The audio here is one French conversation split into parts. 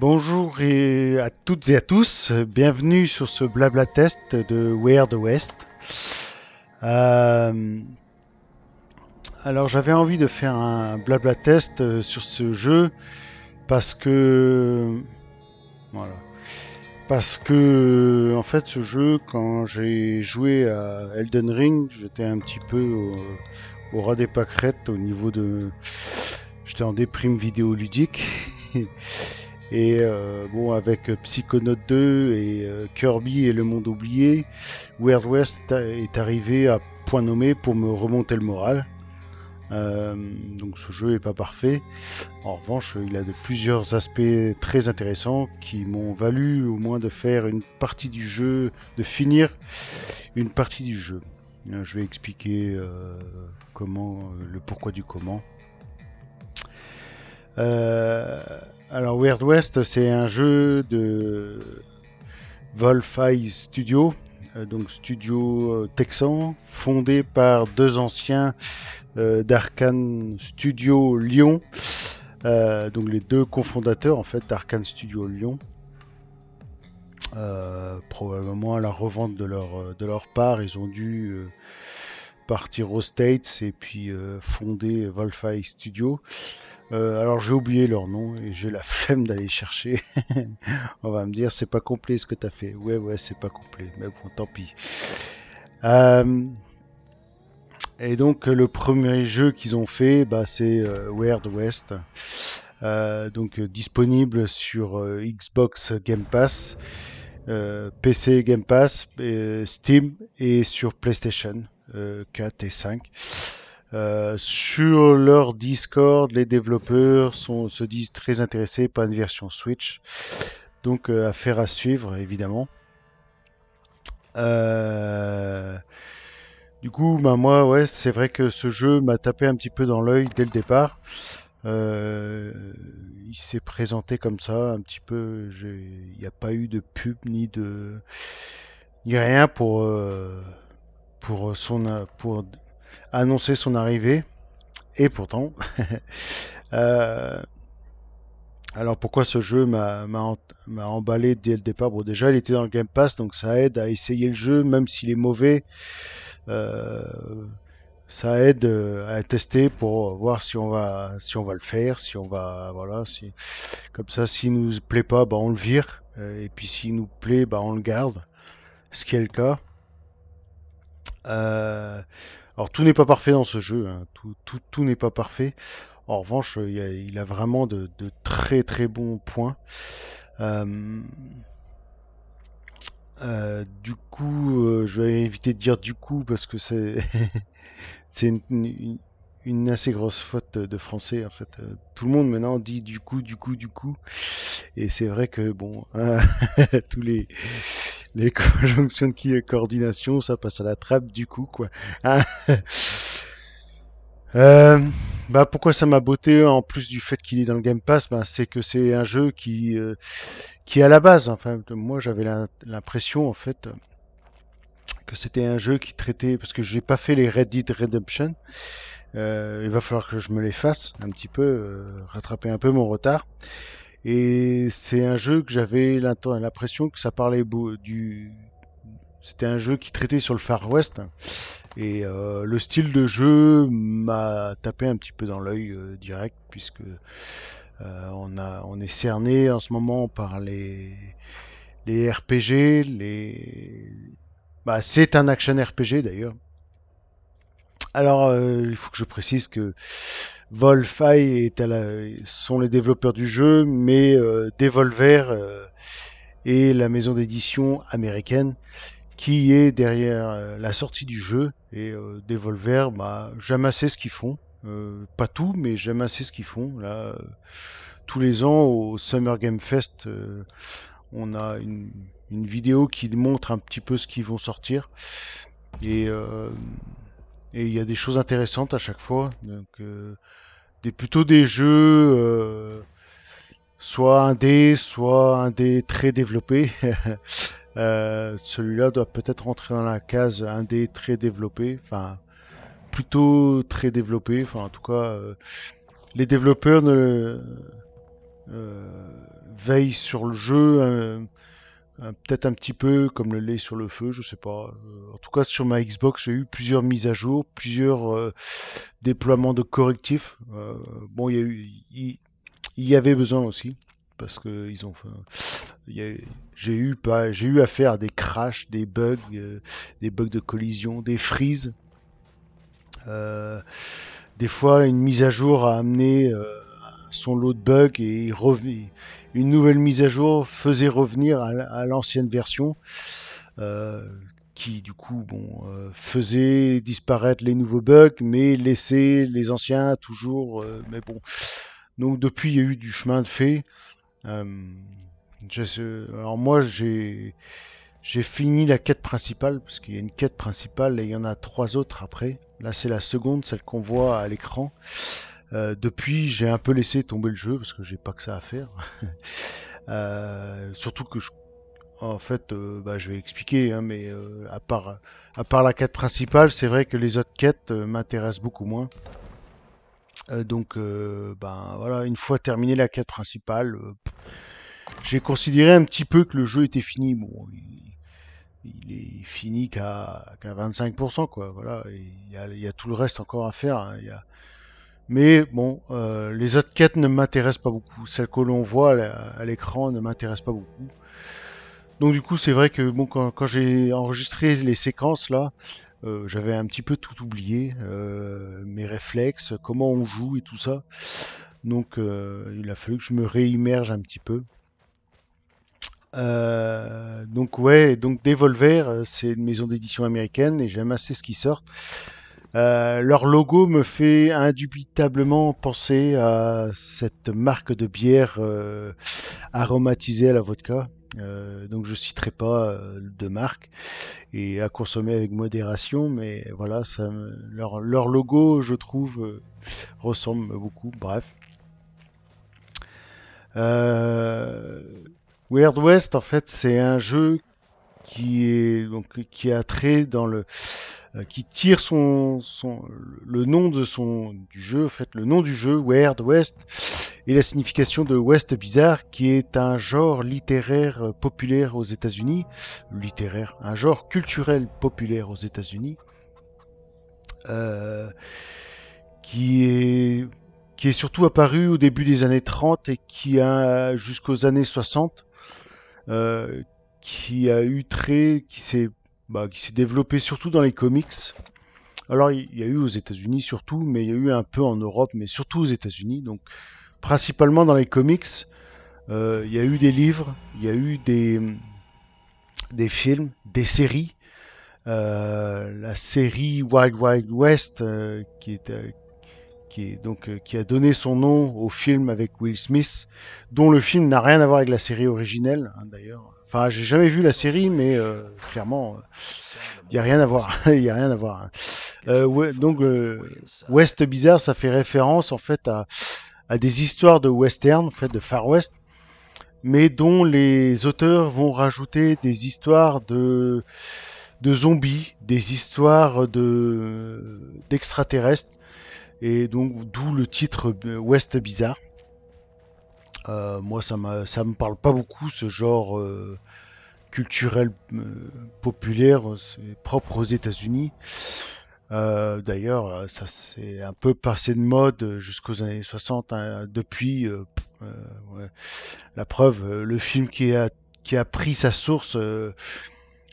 Bonjour et à toutes et à tous, bienvenue sur ce blabla test de Where the West. Euh, alors j'avais envie de faire un blabla test euh, sur ce jeu parce que voilà parce que en fait ce jeu quand j'ai joué à Elden Ring j'étais un petit peu au, au ras des pâquerettes au niveau de j'étais en déprime vidéoludique Et euh, bon, avec euh, Psychonaut 2 et euh, Kirby et Le Monde Oublié, Weird West est arrivé à point nommé pour me remonter le moral. donc ce jeu est pas parfait. En revanche, il a de plusieurs aspects très intéressants qui m'ont valu au moins de faire une partie du jeu, de finir une partie du jeu. Je vais expliquer comment, le pourquoi du comment. Euh, alors Weird West, c'est un jeu de wolf Studio, euh, donc studio euh, texan, fondé par deux anciens euh, d'Arcane Studio Lyon, donc les deux cofondateurs en fait d'Arkane Studio Lyon. probablement à la revente de leur, de leur part, ils ont dû partir aux States et puis fonder wolfeye Studio. Euh, alors j'ai oublié leur nom et j'ai la flemme d'aller chercher. On va me dire c'est pas complet ce que t'as fait. Ouais ouais c'est pas complet, mais bon tant pis. Euh, et donc le premier jeu qu'ils ont fait, bah, c'est euh, Weird West. donc disponible sur Xbox Game Pass, PC Game Pass, Steam et sur PlayStation 4 et 5. Euh, sur leur Discord, les développeurs se disent très intéressés par une version Switch. Donc à euh, affaire à suivre évidemment. Euh, du coup, bah, moi, ouais, c'est vrai que ce jeu m'a tapé un petit peu dans l'œil dès le départ. il s'est présenté comme ça, un petit peu. Il n'y a pas eu de pub ni de ni rien pour pour son pour annoncer son arrivée. Et pourtant, euh, alors pourquoi ce jeu m'a emballé dès le départ Bon déjà il était dans le Game Pass donc ça aide à essayer le jeu même s'il est mauvais. Euh, ça aide euh, à tester pour voir si on va si on va le faire, si on va voilà si comme ça s'il nous plaît pas bah on le vire et puis s'il nous plaît bah on le garde, ce qui est le cas. Alors tout n'est pas parfait dans ce jeu, hein. tout, n'est pas parfait. En revanche, il a, vraiment de, très très bons points. Euh, euh, du coup, euh, je vais éviter de dire du coup parce que c'est une, assez grosse faute de français en fait. tout le monde maintenant dit du coup, du coup, du coup, et c'est vrai que bon, hein, tous les les conjonctions de coordination, ça passe à la trappe du coup, quoi. Ah. Euh, bah pourquoi ça m'a beauté en plus du fait qu'il est dans le Game Pass, bah, c'est que c'est un jeu qui euh, qui à la base, enfin moi j'avais l'impression en fait que c'était un jeu qui traitait parce que j'ai pas fait les Red Dead Redemption, euh, il va falloir que je me les fasse un petit peu euh, rattraper un peu mon retard. Et c'est un jeu que j'avais l'impression que ça parlait du. C'était un jeu qui traitait sur le Far West. Et euh, le style de jeu m'a tapé un petit peu dans l'œil euh, direct, puisque euh, on, est cerné en ce moment par les, RPG. Les... Bah, c'est un action RPG d'ailleurs. Alors, il faut que je précise que Volfy est sont les développeurs du jeu, mais euh, Devolver euh, est la maison d'édition américaine qui est derrière euh, la sortie du jeu. Et Devolver, bah, j'aime assez ce qu'ils font. pas tout, mais j'aime assez ce qu'ils font. Là, tous les ans au Summer Game Fest, on a une, vidéo qui montre un petit peu ce qu'ils vont sortir. Et et il y a des choses intéressantes à chaque fois. Donc, euh, des, plutôt des jeux euh, soit un dé, soit un dé très développé. euh, Celui-là doit peut-être rentrer dans la case un dé très développé. Enfin, plutôt très développé. Enfin, en tout cas, euh, les développeurs ne, veillent sur le jeu euh, peut-être un petit peu comme le lait sur le feu, je sais pas. Euh, en tout cas, sur ma Xbox, j'ai eu plusieurs mises à jour, plusieurs euh, déploiements de correctifs. bon, il y a eu, il y, avait besoin aussi parce que ils ont, j'ai eu pas, j'ai eu à faire des crashs, des bugs, des bugs de collision, des freezes. des fois, une mise à jour a amené son lot de bugs et une nouvelle mise à jour faisait revenir à, l'ancienne version euh, qui du coup bon, euh, faisait disparaître les nouveaux bugs mais laissait les anciens toujours euh, mais bon donc depuis il y a eu du chemin de fait je, alors moi j'ai j'ai fini la quête principale parce qu'il y a une quête principale et il y en a trois autres après là c'est la seconde celle qu'on voit à l'écran euh, depuis, j'ai un peu laissé tomber le jeu parce que j'ai pas que ça à faire. Euh, surtout que je, en fait, euh, bah, je vais expliquer, hein, mais à part à part la quête principale, c'est vrai que les autres quêtes m'intéressent beaucoup moins. donc, ben voilà, une fois terminé la quête principale, j'ai considéré un petit peu que le jeu était fini. Bon, il, est fini qu'à 25%, quoi. Voilà, il y, a, tout le reste encore à faire. Hein, il y mais bon, euh, les autres quêtes ne m'intéressent pas beaucoup. Celles que l'on voit à l'écran ne m'intéressent pas beaucoup. Donc du coup, c'est vrai que bon, quand, j'ai enregistré les séquences là, euh, j'avais un petit peu tout oublié, euh, mes réflexes, comment on joue et tout ça. Donc il a fallu que je me réimmerge un petit peu. donc ouais, donc Devolver, c'est une maison d'édition américaine et j'aime assez ce qui sort. Euh, leur logo me fait indubitablement penser à cette marque de bière euh, aromatisée à la vodka. Euh, donc je citerai pas de marque et à consommer avec modération, mais voilà, ça leur, logo, je trouve, ressemble beaucoup. Bref. Weird West, en fait, c'est un jeu qui est donc qui a trait dans le euh, qui tire son, son, le nom de son du jeu, fait le nom du jeu Weird West et la signification de West bizarre, qui est un genre littéraire euh, populaire aux États-Unis, littéraire, un genre culturel populaire aux États-Unis, euh, qui est qui est surtout apparu au début des années 30 et qui a jusqu'aux années 60, qui a eu très qui s'est bah, qui s'est développé surtout dans les comics. Alors il y a eu aux États-Unis surtout, mais il y a eu un peu en Europe, mais surtout aux États-Unis. Donc principalement dans les comics, euh, il y a eu des livres, il y a eu des, des films, des séries. Euh, la série Wild Wild West, euh, qui, est, euh, qui, est, donc, euh, qui a donné son nom au film avec Will Smith, dont le film n'a rien à voir avec la série originelle. Hein, d'ailleurs, Enfin, j'ai jamais vu la série, mais euh, clairement, il n'y a rien à voir. Il y a rien à voir. Hein. Euh, ouais, donc, euh, West Bizarre, ça fait référence en fait à, à des histoires de western, en fait de Far West, mais dont les auteurs vont rajouter des histoires de, de zombies, des histoires de d'extraterrestres, et donc d'où le titre euh, West Bizarre. Euh, moi, ça ne me parle pas beaucoup, ce genre euh, culturel euh, populaire, propre aux États-Unis. D'ailleurs, ça s'est un peu passé de mode jusqu'aux années 60. Hein. depuis, la preuve, le film qui a, qui a pris sa source,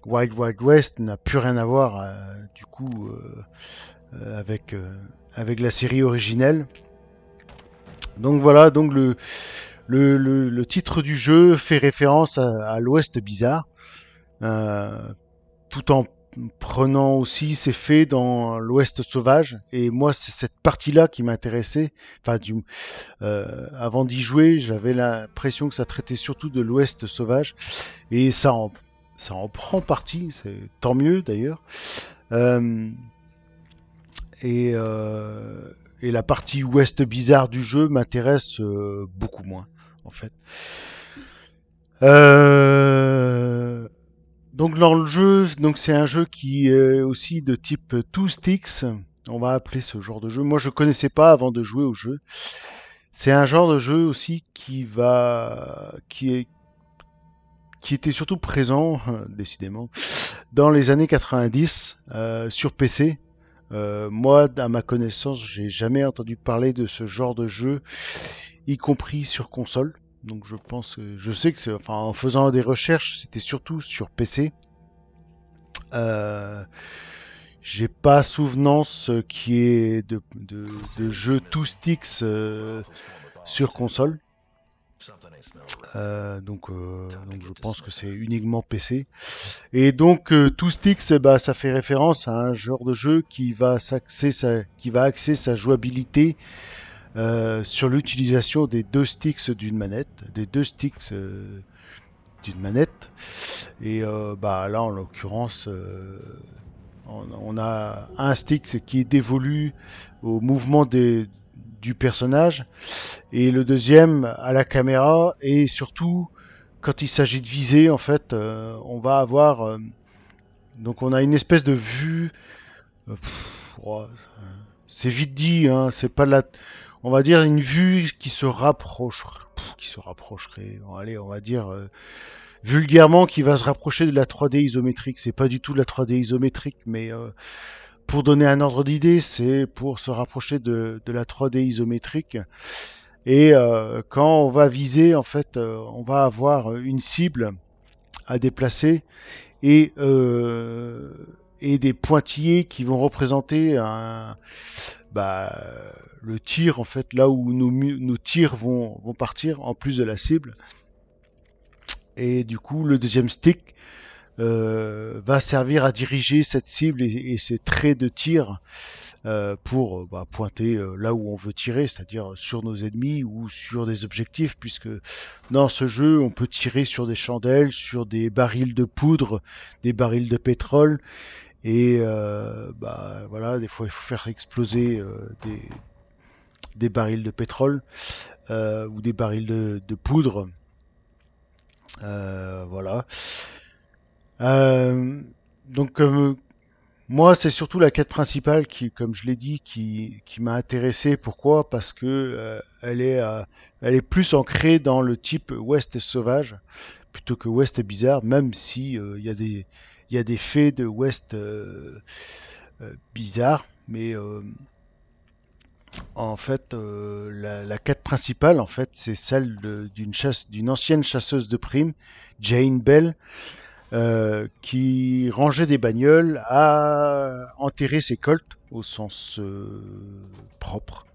Wild Wild West, n'a plus rien à voir, du coup, avec, avec la série originelle. Donc voilà, donc le, le, titre du jeu fait référence à, l'Ouest bizarre, euh, tout en prenant aussi ses faits dans l'Ouest sauvage. Et moi, c'est cette partie-là qui m'intéressait. Enfin, du, euh, avant d'y jouer, j'avais l'impression que ça traitait surtout de l'Ouest sauvage, et ça en, ça en prend partie. C'est tant mieux d'ailleurs. Euh, et, la partie Ouest bizarre du jeu m'intéresse beaucoup moins en fait. Euh, donc dans le jeu, donc c'est un jeu qui est aussi de type two sticks. On va appeler ce genre de jeu. Moi, je connaissais pas avant de jouer au jeu. C'est un genre de jeu aussi qui va, qui est, qui était surtout présent, euh, décidément, dans les années 90 euh, sur PC. moi, à ma connaissance, j'ai jamais entendu parler de ce genre de jeu y compris sur console. Donc je pense, euh, je sais que c'est, enfin, en faisant des recherches, c'était surtout sur PC. Euh, j'ai pas souvenance euh, qui est de, de, de jeux sticks euh, sur console. Euh, donc, donc, je pense que c'est uniquement PC. Et donc euh, Two Sticks, bah, ça fait référence à un genre de jeu qui va s'axer sa, qui va axer sa jouabilité euh, sur l'utilisation des deux sticks d'une manette, des deux sticks euh, d'une manette. Et euh, bah là, en l'occurrence, on, a un stick qui est dévolu au mouvement des, du personnage et le deuxième à la caméra et surtout quand il s'agit de viser en fait on va avoir donc on a une espèce de vue. Oh, c'est vite dit, hein, c'est pas la, on va dire une vue qui se rapproche, qui se rapprocherait. allez, on va dire euh, vulgairement qui va se rapprocher de la 3D isométrique. C'est pas du tout la 3D isométrique, mais euh, pour donner un ordre d'idée, c'est pour se rapprocher de, la 3D isométrique. Et euh, quand on va viser, en fait, on va avoir une cible à déplacer et et des pointillés qui vont représenter un bah, le tir en fait là où nos, nos tirs vont, partir en plus de la cible. Et du coup le deuxième stick euh, va servir à diriger cette cible et, ces ses traits de tir euh, pour bah, pointer euh, là où on veut tirer, c'est-à-dire sur nos ennemis ou sur des objectifs, puisque dans ce jeu on peut tirer sur des chandelles, sur des barils de poudre, des barils de pétrole, et bah, voilà, des fois il faut faire exploser des, des barils de pétrole euh, ou des barils de, poudre. Euh, voilà. Euh, donc moi, c'est surtout la quête principale qui, comme je l'ai dit, qui, qui m'a intéressé. Pourquoi Parce que elle, est, elle est plus ancrée dans le type Ouest sauvage plutôt que Ouest bizarre, même si il y a des il y a des faits de Ouest bizarre, mais en fait, euh, la, quête principale, en fait, c'est celle d'une chasse, d'une ancienne chasseuse de primes, Jane Bell, euh, qui rangeait des bagnoles, a enterré ses colts au sens euh, propre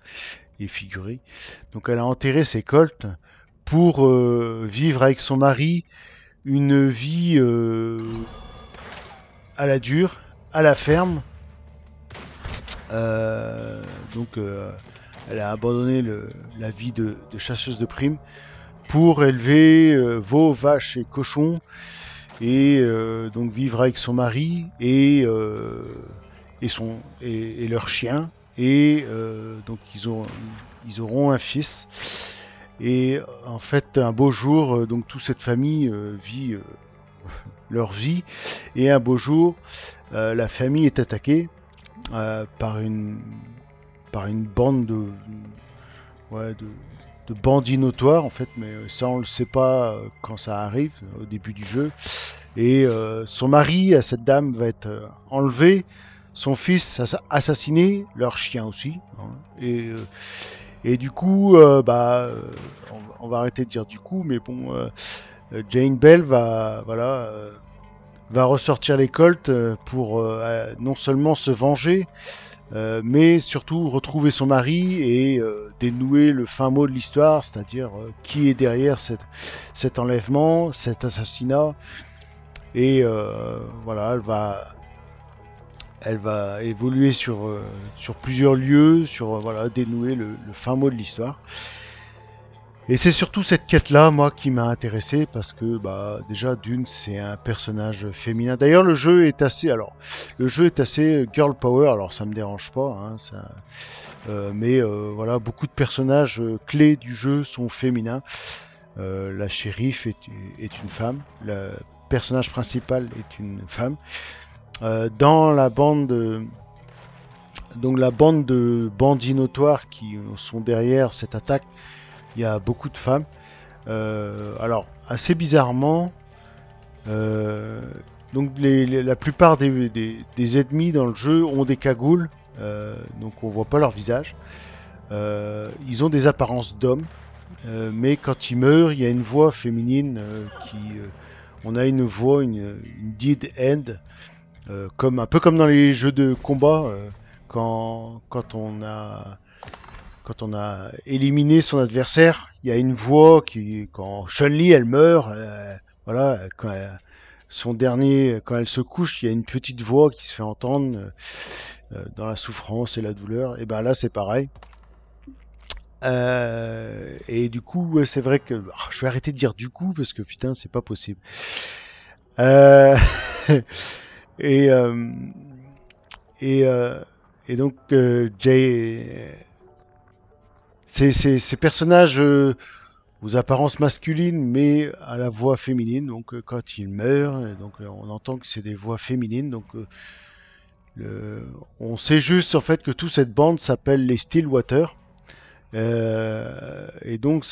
et figuré. Donc, elle a enterré ses colts pour vivre avec son mari une vie à la dure, à la ferme, euh, donc euh, elle a abandonné la vie de, chasseuse de primes pour élever euh, veaux, vaches et cochons et donc vivre avec son mari et, et, son, et, leur chien et donc ils, ont, ils auront un fils. Et en fait, un beau jour, donc toute cette famille vit leur vie, et un beau jour, la famille est attaquée euh, par une par une bande de ouais, de, bandits notoires en fait, mais ça on le sait pas euh, quand ça arrive au début du jeu. Et euh, son mari à cette dame va être enlevé, son fils assassiné, leur chien aussi. Hein. et et du coup, bah, on, va arrêter de dire du coup, mais bon, Jane Bell va, voilà, va ressortir les coltes euh, pour euh, euh, non seulement se venger, mais surtout retrouver son mari et dénouer le fin mot de l'histoire, c'est-à-dire qui est derrière cet enlèvement, cet assassinat. Et voilà, elle va, elle va évoluer sur, sur plusieurs lieux, sur voilà, dénouer le fin mot de l'histoire. Et c'est surtout cette quête-là, moi, qui m'a intéressé parce que, bah, déjà d'une, c'est un personnage féminin. D'ailleurs, le jeu est assez, alors, le jeu est assez euh, girl power. Alors, ça me dérange pas, hein, euh, mais euh, voilà, beaucoup de personnages clés du jeu sont féminins. la shérif est, est, une femme, le personnage principal est une femme. dans la bande donc la bande de bandits notoires qui sont derrière cette attaque, il y a beaucoup de femmes. Euh, alors, assez bizarrement, euh, donc la plupart des, ennemis dans le jeu ont des cagoules, euh, donc on voit pas leur visage. ils ont des apparences d'hommes, mais quand ils meurent, il y a une voix féminine qui, on a une voix, une, did dead end, comme un peu comme dans les jeux de combat quand, quand on a quand on a éliminé son adversaire, il y a une voix qui, quand Chun-Li, elle meurt, euh, voilà, quand elle, son dernier, quand elle se couche, il y a une petite voix qui se fait entendre euh, euh, dans la souffrance et la douleur. Et ben là, c'est pareil. et du coup, c'est vrai que ah, je vais arrêter de dire du coup parce que putain, c'est pas possible. et et, et donc Jay ces, personnages euh, aux apparences masculines, mais à la voix féminine. Donc, euh, quand ils meurent, donc euh, on entend que c'est des voix féminines. Donc, on sait juste en fait que toute cette bande s'appelle les Stillwater. et donc,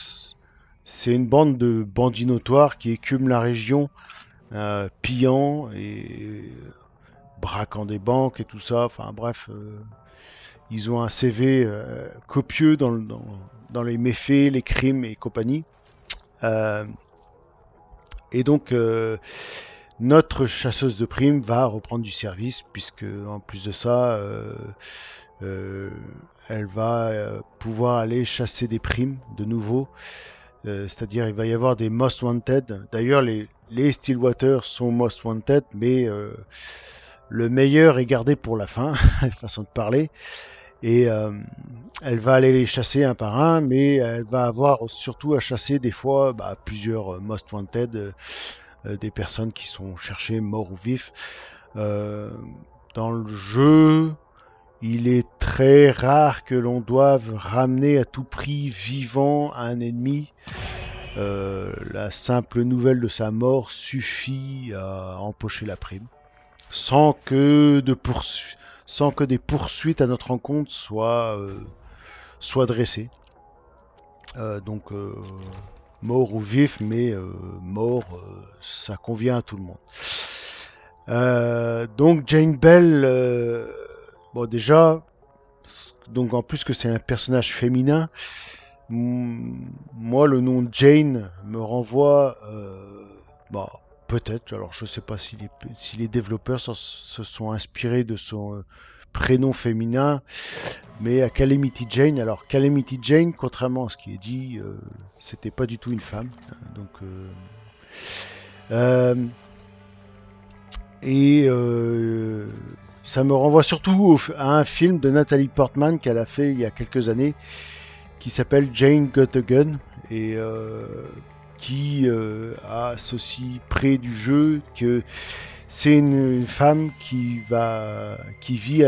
c'est une bande de bandits notoires qui écument la région, pillant et braquant des banques et tout ça. Enfin, bref. Ils ont un CV euh, copieux dans, les méfaits, les crimes et compagnie. Euh, et donc, euh, notre chasseuse de primes va reprendre du service, puisque en plus de ça, elle va pouvoir aller chasser des primes de nouveau. C'est-à-dire, il va y avoir des Most Wanted. D'ailleurs, les, les Stillwater sont Most Wanted, mais le meilleur est gardé pour la fin, façon de parler. Et euh, elle va aller les chasser un par un, mais elle va avoir surtout à chasser des fois bah, plusieurs euh, Most Wanted, euh, des personnes qui sont cherchées morts ou vifs. dans le jeu, il est très rare que l'on doive ramener à tout prix vivant un ennemi. la simple nouvelle de sa mort suffit à empocher la prime, sans que de poursuivre sans que des poursuites à notre encontre soient, euh, soient dressées. Euh, donc euh, mort ou vif, mais mort, ça convient à tout le monde. donc Jane Bell, bon déjà, donc en plus que c'est un personnage féminin, moi le nom Jane me renvoie, bah, peut-être, alors je ne sais pas si les, si les développeurs se, sont inspirés de son euh, prénom féminin, mais à Calamity Jane, alors Calamity Jane, contrairement à ce qui est dit, euh, c'était pas du tout une femme. Hein, donc, euh, et ça me renvoie surtout à un film de Nathalie Portman qu'elle a fait il y a quelques années qui s'appelle Jane Got a Gun. Et qui euh, associe près du jeu que c'est une, femme qui va qui vit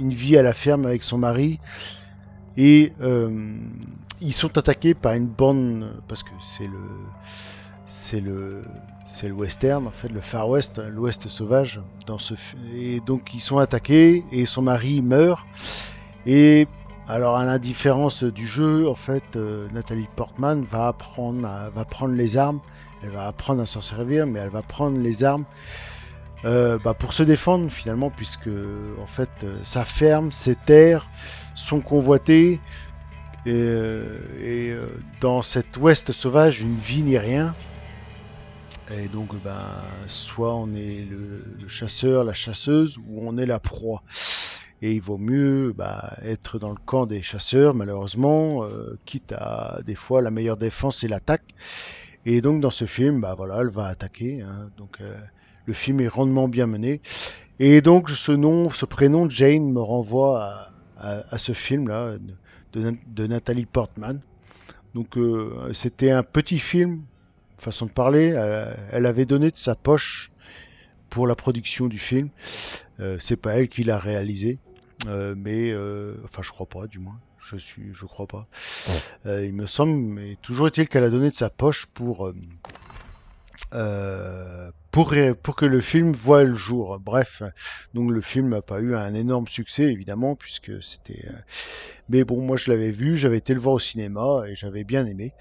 une vie à la ferme avec son mari et euh, ils sont attaqués par une bande parce que c'est le c'est le c'est le western en fait le far west hein, l'ouest sauvage dans ce et donc ils sont attaqués et son mari meurt et alors à l'indifférence du jeu, en fait, euh, Nathalie Portman va apprendre, à, va prendre les armes. Elle va apprendre à s'en servir, mais elle va prendre les armes euh, bah, pour se défendre finalement, puisque en fait euh, sa ferme, ses terres sont convoitées. Et, dans cet ouest sauvage, une vie n'est rien. Et donc, ben, soit on est le, chasseur, la chasseuse, ou on est la proie et il vaut mieux bah, être dans le camp des chasseurs, malheureusement, euh, quitte à des fois la meilleure défense, c'est l'attaque. Et donc dans ce film, bah voilà, elle va attaquer. Hein. donc euh, le film est rendement bien mené. Et donc ce nom, ce prénom Jane me renvoie à, à, ce film là de, de Nathalie Portman. Donc euh, c'était un petit film, façon de parler. Elle, avait donné de sa poche pour la production du film. Euh, c'est pas elle qui l'a réalisé. Euh, mais euh, enfin, je crois pas, du moins. Je suis, je crois pas. Euh, il me semble, mais toujours est-il qu'elle a donné de sa poche pour pour pour que le film voit le jour. Bref, donc le film n'a pas eu un énorme succès évidemment puisque c'était. Mais bon, moi je l'avais vu, j'avais été le voir au cinéma et j'avais bien aimé.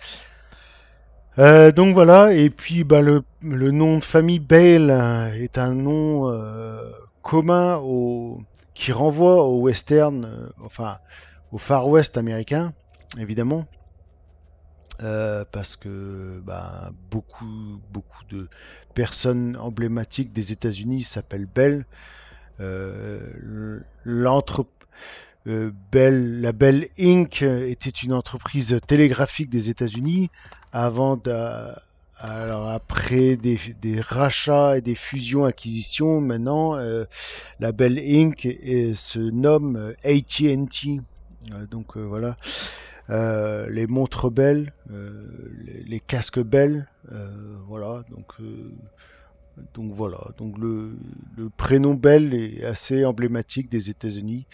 Euh, donc voilà, et puis bah, le, le, nom de famille Bale hein, est un nom euh, commun au qui renvoie au western, euh, enfin au Far West américain, évidemment, euh, parce que bah, beaucoup, beaucoup de personnes emblématiques des États-Unis s'appellent Bell. Euh, l'entre Bell, la Bell Inc. était une entreprise télégraphique des États-Unis avant alors après des, rachats et des fusions-acquisitions, maintenant euh, la Bell Inc. se nomme euh, AT&T. Euh, donc voilà, les montres Bell, les, casques Bell, voilà. Donc donc voilà, donc le, prénom Bell est assez emblématique des États-Unis.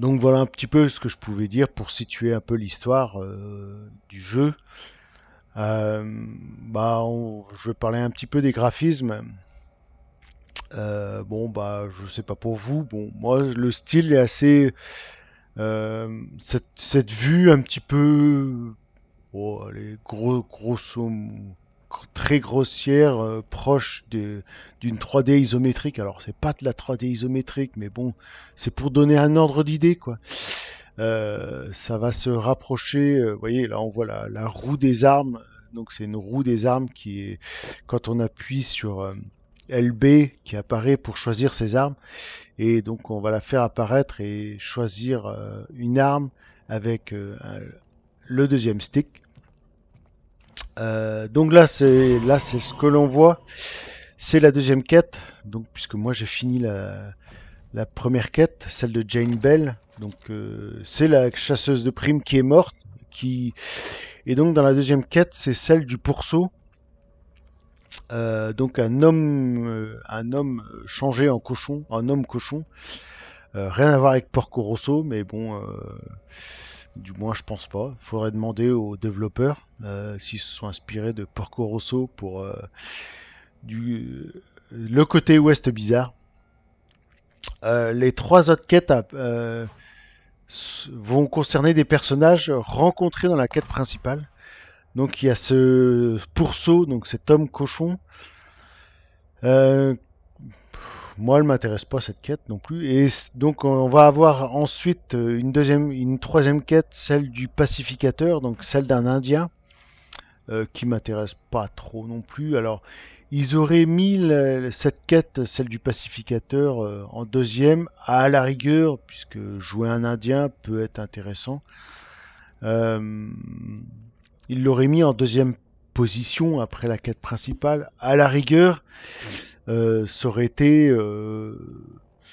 Donc voilà un petit peu ce que je pouvais dire pour situer un peu l'histoire euh, du jeu. Euh, bah, je vais parler un petit peu des graphismes. Euh, bon, bah, je sais pas pour vous. Bon, moi, le style est assez. Cette, vue un petit peu. Oh, allez, gros, grosso, très grossière, euh, proche de, d'une 3D isométrique. Alors c'est pas de la 3D isométrique, mais bon, c'est pour donner un ordre d'idée quoi. Euh, ça va se rapprocher. Euh, vous voyez, là on voit la, la, roue des armes. Donc c'est une roue des armes qui est quand on appuie sur LB qui apparaît pour choisir ses armes. Et donc on va la faire apparaître et choisir une arme avec le deuxième stick. Euh, donc là, c'est là, c'est ce que l'on voit. C'est la deuxième quête. Donc puisque moi j'ai fini la, première quête, celle de Jane Bell. Donc euh, c'est la chasseuse de primes qui est morte. Qui et donc dans la deuxième quête, c'est celle du pourceau. Euh, donc un homme, un homme changé en cochon, un homme cochon. rien à voir avec Porco Rosso, mais bon du moins, je pense pas. Il faudrait demander aux développeurs euh, s'ils se sont inspirés de Porco Rosso pour euh, du, euh, le côté ouest bizarre. les trois autres quêtes vont concerner des personnages rencontrés dans la quête principale. Donc il y a ce pourceau, donc cet homme cochon, moi, elle m'intéresse pas cette quête non plus. Et donc, on va avoir ensuite euh, une deuxième, une troisième quête, celle du pacificateur, donc celle d'un Indien, qui euh, qui m'intéresse pas trop non plus. Alors, ils auraient mis cette quête, celle du pacificateur, euh, en deuxième, à la rigueur, puisque jouer un Indien peut être intéressant. Il ils l'auraient mis en deuxième position après la quête principale, à la rigueur. Euh, ça aurait été euh,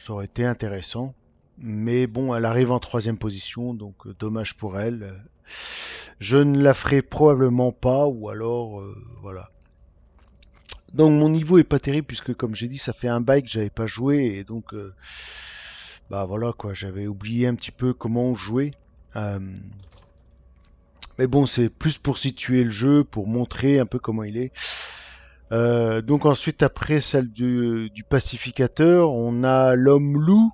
ça aurait été intéressant. Mais bon, elle arrive en troisième position, donc euh, dommage pour elle. Je ne la ferai probablement pas, ou alors voilà. Donc mon niveau est pas terrible puisque comme j'ai dit, ça fait un bail que j'avais pas joué et donc bah voilà quoi, j'avais oublié un petit peu comment jouer mais bon, c'est plus pour situer le jeu, pour montrer un peu comment il est. Euh, donc ensuite, après celle du, du pacificateur, on a l'homme loup.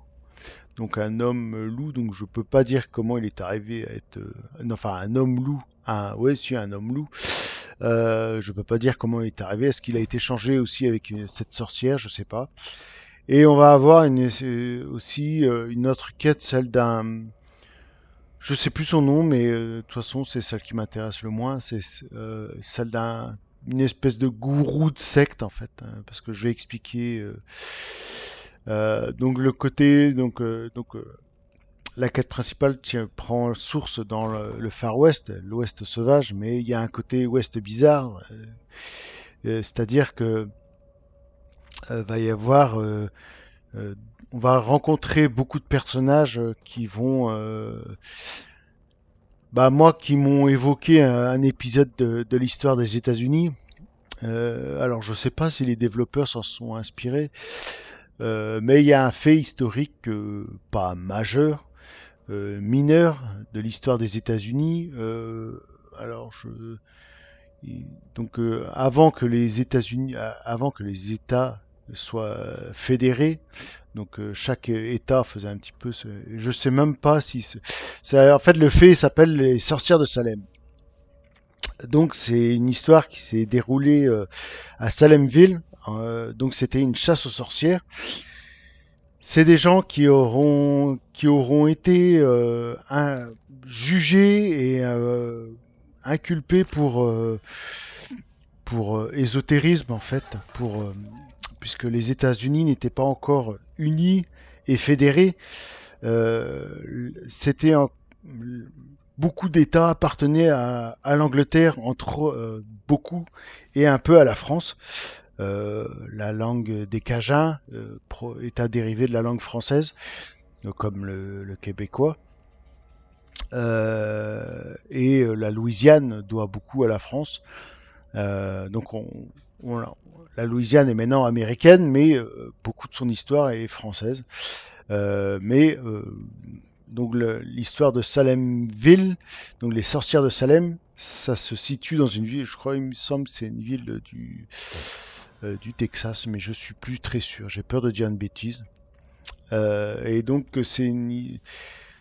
Donc un homme loup, donc je peux pas dire comment il est arrivé à être... Euh, enfin un homme loup. Un... Ouais, si, un homme loup. Euh, je peux pas dire comment il est arrivé. Est-ce qu'il a été changé aussi avec cette sorcière Je sais pas. Et on va avoir une... Euh, aussi une autre quête, celle d'un... Je sais plus son nom, mais de toute façon, c'est celle qui m'intéresse le moins. C'est celle d'un une espèce de gourou de secte en fait, hein, parce que je vais expliquer. Euh, euh, donc le côté, donc euh, donc la quête principale prend source dans le, Far West, l'Ouest sauvage, mais il y a un côté Ouest bizarre, c'est-à-dire que va y avoir on va rencontrer beaucoup de personnages qui vont bah, moi qui m'ont évoqué un, épisode de, l'histoire des États-Unis. Euh, alors je sais pas si les développeurs s'en sont inspirés, euh, mais il y a un fait historique, euh, pas majeur, mineur de l'histoire des États-Unis. alors je... donc avant que les États-Unis, avant que les États soit euh, fédéré. Donc euh, chaque État faisait un petit peu ce... Je sais même pas si... en fait, le fait s'appelle les sorcières de Salem. Donc c'est une histoire qui s'est déroulée euh, à Salemville. donc c'était une chasse aux sorcières. C'est des gens qui auront, qui auront été jugés et inculpés pour, pour ésotérisme en fait, pour puisque les États-Unis n'étaient pas encore unis et fédérés. Euh, c'était beaucoup d'États appartenaient à, l'Angleterre entre euh, beaucoup et un peu à la France. Euh, la langue des Cajuns est un dérivé de la langue française, comme le québécois. et la Louisiane doit beaucoup à la France. donc on, la Louisiane est maintenant américaine, mais euh, beaucoup de son histoire est française. Euh, mais euh, donc l'histoire de Salemville, donc les sorcières de Salem, ça se situe dans une ville, je crois, il me semble, c'est une ville du, du Texas, mais je suis plus très sûr. J'ai peur de dire une bêtise. et donc c'est une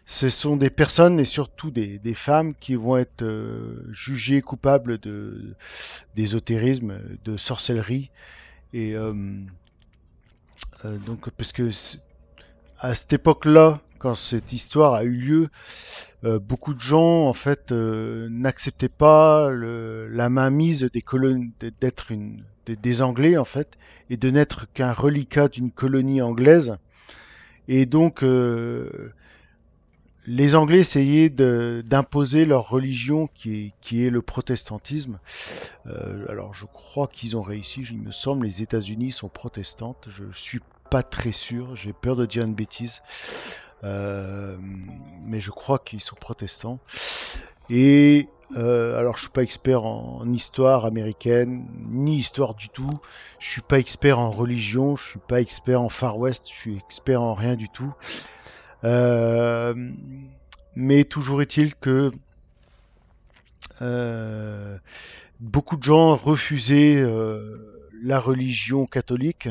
ce sont des personnes et surtout des, femmes qui vont être euh, jugées coupables d'ésotérisme, de sorcellerie et euh, euh, donc parce que à cette époque-là, quand cette histoire a eu lieu, beaucoup de gens en fait n'acceptaient pas la mainmise des colonies d'être des, Anglais en fait et de n'être qu'un reliquat d'une colonie anglaise et donc les Anglais essayaient d'imposer leur religion qui est, qui est le protestantisme. Euh, alors je crois qu'ils ont réussi, il me semble, les États-Unis sont protestantes, je suis pas très sûr, j'ai peur de dire une bêtise, euh, mais je crois qu'ils sont protestants. Et euh, alors je suis pas expert en, en, histoire américaine, ni histoire du tout, je suis pas expert en religion, je suis pas expert en Far West, je suis expert en rien du tout. Euh, mais toujours est-il que euh, beaucoup de gens refusaient euh, la religion catholique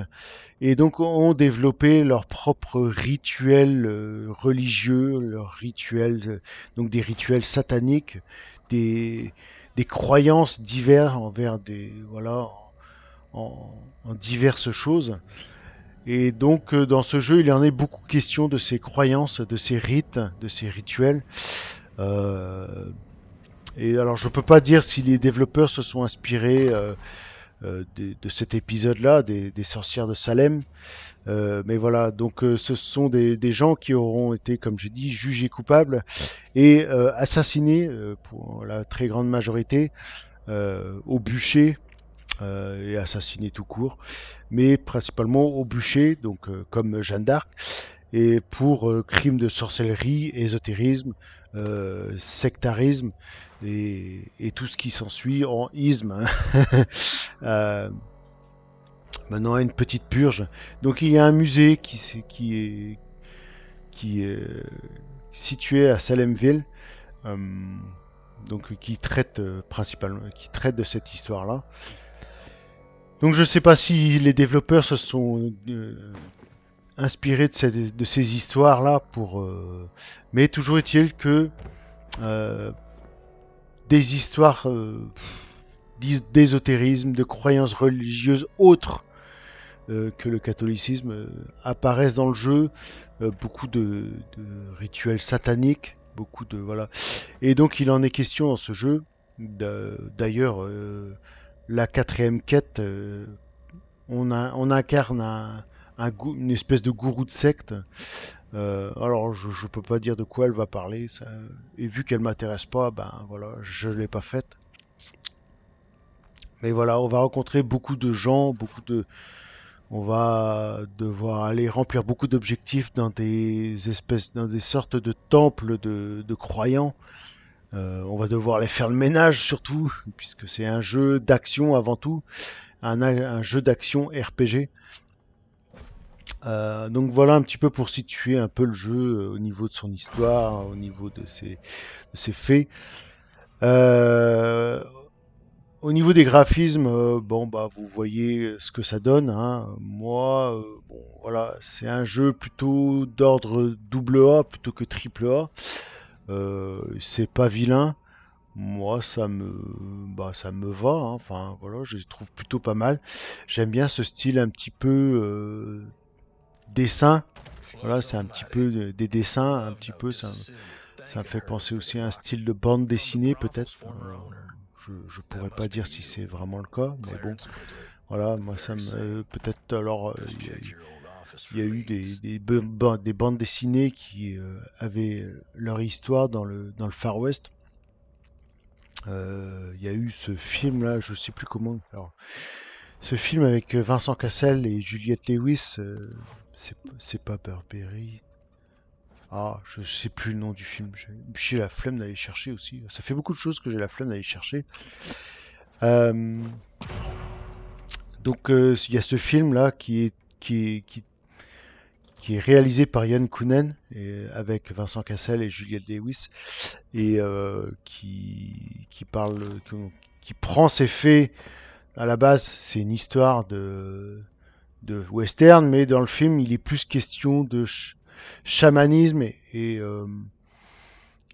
et donc ont développé leurs propres rituels religieux, leurs rituels, donc des rituels sataniques, des, croyances diverses envers des, voilà, en, en diverses choses. Et donc euh, dans ce jeu, il y en est beaucoup question de ces croyances, de ces rites, de ces rituels. Euh... Et alors je peux pas dire si les développeurs se sont inspirés euh, euh, de, cet épisode-là, des, sorcières de Salem. mais voilà, donc ce sont des, gens qui auront été, comme j'ai dit, jugés coupables et assassinés pour la très grande majorité au bûcher euh, et assassiné tout court, mais principalement au bûcher, donc euh, comme Jeanne d'Arc, et pour euh, crimes de sorcellerie, ésotérisme, sectarisme et, tout ce qui s'ensuit en isme. Hein. maintenant une petite purge. Donc il y a un musée qui, qui est, qui est situé à Salemville, donc qui traite principalement, qui traite de cette histoire-là. Donc je sais pas si les développeurs se sont euh, inspirés de ces, de ces histoires-là pour... Euh, mais toujours est-il que euh, des histoires d'ésotérisme, de croyances religieuses autres que le catholicisme apparaissent dans le jeu. beaucoup de, de, rituels sataniques, beaucoup de... Voilà. Et donc il en est question dans ce jeu. D'ailleurs la quatrième quête, euh, on, incarne une espèce de gourou de secte. Euh, alors, je ne peux pas dire de quoi elle va parler. et vu qu'elle m'intéresse pas, ben voilà, je ne l'ai pas faite. Mais voilà, on va rencontrer beaucoup de gens, beaucoup de. On va devoir aller remplir beaucoup d'objectifs dans des espèces, dans des sortes de temples de croyants. Euh, on va devoir aller faire le ménage surtout, puisque c'est un jeu d'action avant tout, un, jeu d'action RPG. Euh, donc voilà un petit peu pour situer un peu le jeu euh, au niveau de son histoire, au niveau de ses, faits. au niveau des graphismes, bon bah vous voyez ce que ça donne. Hein. Moi, bon voilà, c'est un jeu plutôt d'ordre double A plutôt que triple A. Euh, c'est pas vilain. Moi, ça me, bah, ça me va. Hein. Enfin, voilà, je trouve plutôt pas mal. J'aime bien ce style un petit peu euh, dessin. Voilà, c'est un petit peu des dessins, un petit peu. Ça, ça me fait penser aussi à un style de bande dessinée, peut-être. Euh, je, pourrais pas dire si c'est vraiment le cas, mais bon. Voilà, moi ça me. Peut-être alors. Il y a eu des, des, bandes dessinées qui euh, avaient leur histoire dans le, dans le Far West. Euh, il y a eu ce film là, je sais plus comment. Alors, ce film avec Vincent Cassel et Juliette Lewis, euh, c'est pas Burberry. Ah, je sais plus le nom du film. J'ai la flemme d'aller chercher aussi. Ça fait beaucoup de choses que j'ai la flemme d'aller chercher. Donc il y a ce film là qui est qui, qui qui est réalisé par Yann Kounen avec Vincent Cassel et Juliette Lewis et euh, qui, qui parle qui, prend ses faits à la base c'est une histoire de western mais dans le film il est plus question de chamanisme et, euh,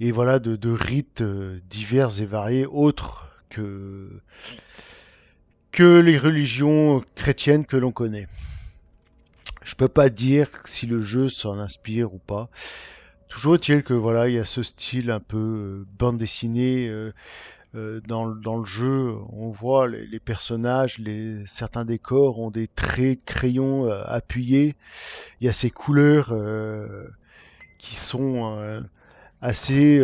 et, voilà de, de, rites euh, divers et variés autres que que les religions chrétiennes que l'on connaît. Je peux pas dire si le jeu s'en inspire ou pas. Toujours est-il que voilà, il y a ce style un peu euh, bande dessinée. Euh, euh, dans, le jeu, on voit les, personnages, certains décors ont des traits de crayon appuyés. Il y a ces couleurs qui sont assez,